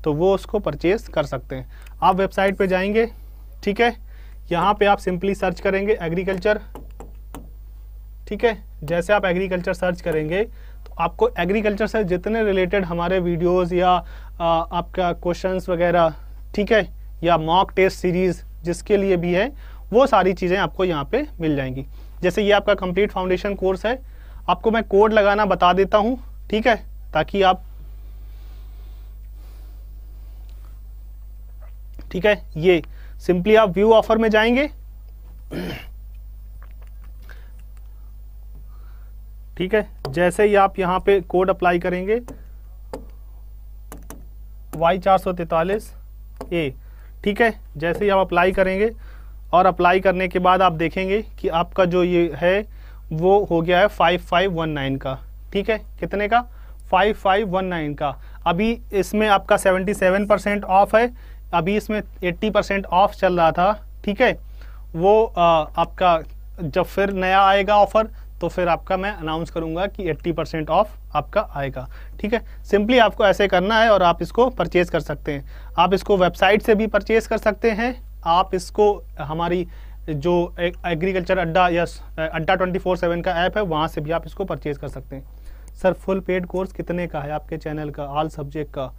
तो वो उसको परचेज़ कर सकते हैं आप वेबसाइट पे जाएंगे ठीक है यहाँ पे आप सिंपली सर्च करेंगे एग्रीकल्चर ठीक है जैसे आप एग्रीकल्चर सर्च करेंगे तो आपको एग्रीकल्चर से जितने रिलेटेड हमारे वीडियोज या आ, आपका क्वेश्चंस वगैरह ठीक है या मॉक टेस्ट सीरीज़ जिसके लिए भी है वो सारी चीज़ें आपको यहाँ पे मिल जाएंगी जैसे ये आपका कंप्लीट फाउंडेशन कोर्स है आपको मैं कोड लगाना बता देता हूँ ठीक है ताकि आप ठीक है ये सिंपली आप व्यू ऑफर में जाएंगे ठीक है जैसे ही आप यहाँ पे कोड अप्लाई करेंगे वाई चार सौ तैतालीस ए ठीक है जैसे ही आप अप्लाई करेंगे और अप्लाई करने के बाद आप देखेंगे कि आपका जो ये है वो हो गया है फाइव फाइव वन नाइन का ठीक है कितने का फाइव फाइव वन नाइन का अभी इसमें आपका सेवेंटी सेवन परसेंट ऑफ है अभी इसमें एट्टी परसेंट ऑफ चल रहा था ठीक है वो आ, आपका जब फिर नया आएगा ऑफ़र तो फिर आपका मैं अनाउंस करूंगा कि 80 परसेंट ऑफ आपका आएगा ठीक है सिंपली आपको ऐसे करना है और आप इसको परचेज़ कर सकते हैं आप इसको वेबसाइट से भी परचेज़ कर सकते हैं आप इसको हमारी जो एग्रीकल्चर अड्डा या अड्डा ट्वेंटी फोर सेवन का ऐप है वहाँ से भी आप इसको परचेज कर सकते हैं सर फुल पेड कोर्स कितने का है आपके चैनल का ऑल सब्जेक्ट का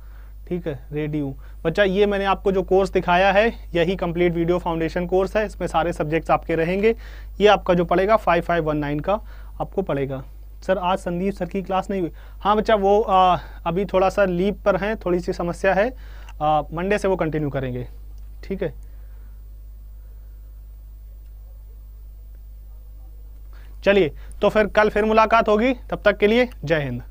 ठीक है रेडियो बच्चा ये मैंने आपको जो कोर्स दिखाया है यही कंप्लीट वीडियो फाउंडेशन कोर्स है इसमें सारे सब्जेक्ट्स आपके रहेंगे ये आपका जो पड़ेगा फाइव फाइव वन नाइन का आपको पड़ेगा सर आज संदीप सर की क्लास नहीं हुई हाँ बच्चा वो आ, अभी थोड़ा सा लीप पर हैं थोड़ी सी समस्या है मंडे से वो कंटिन्यू करेंगे ठीक है चलिए तो फिर कल फिर मुलाकात होगी तब तक के लिए जय हिंद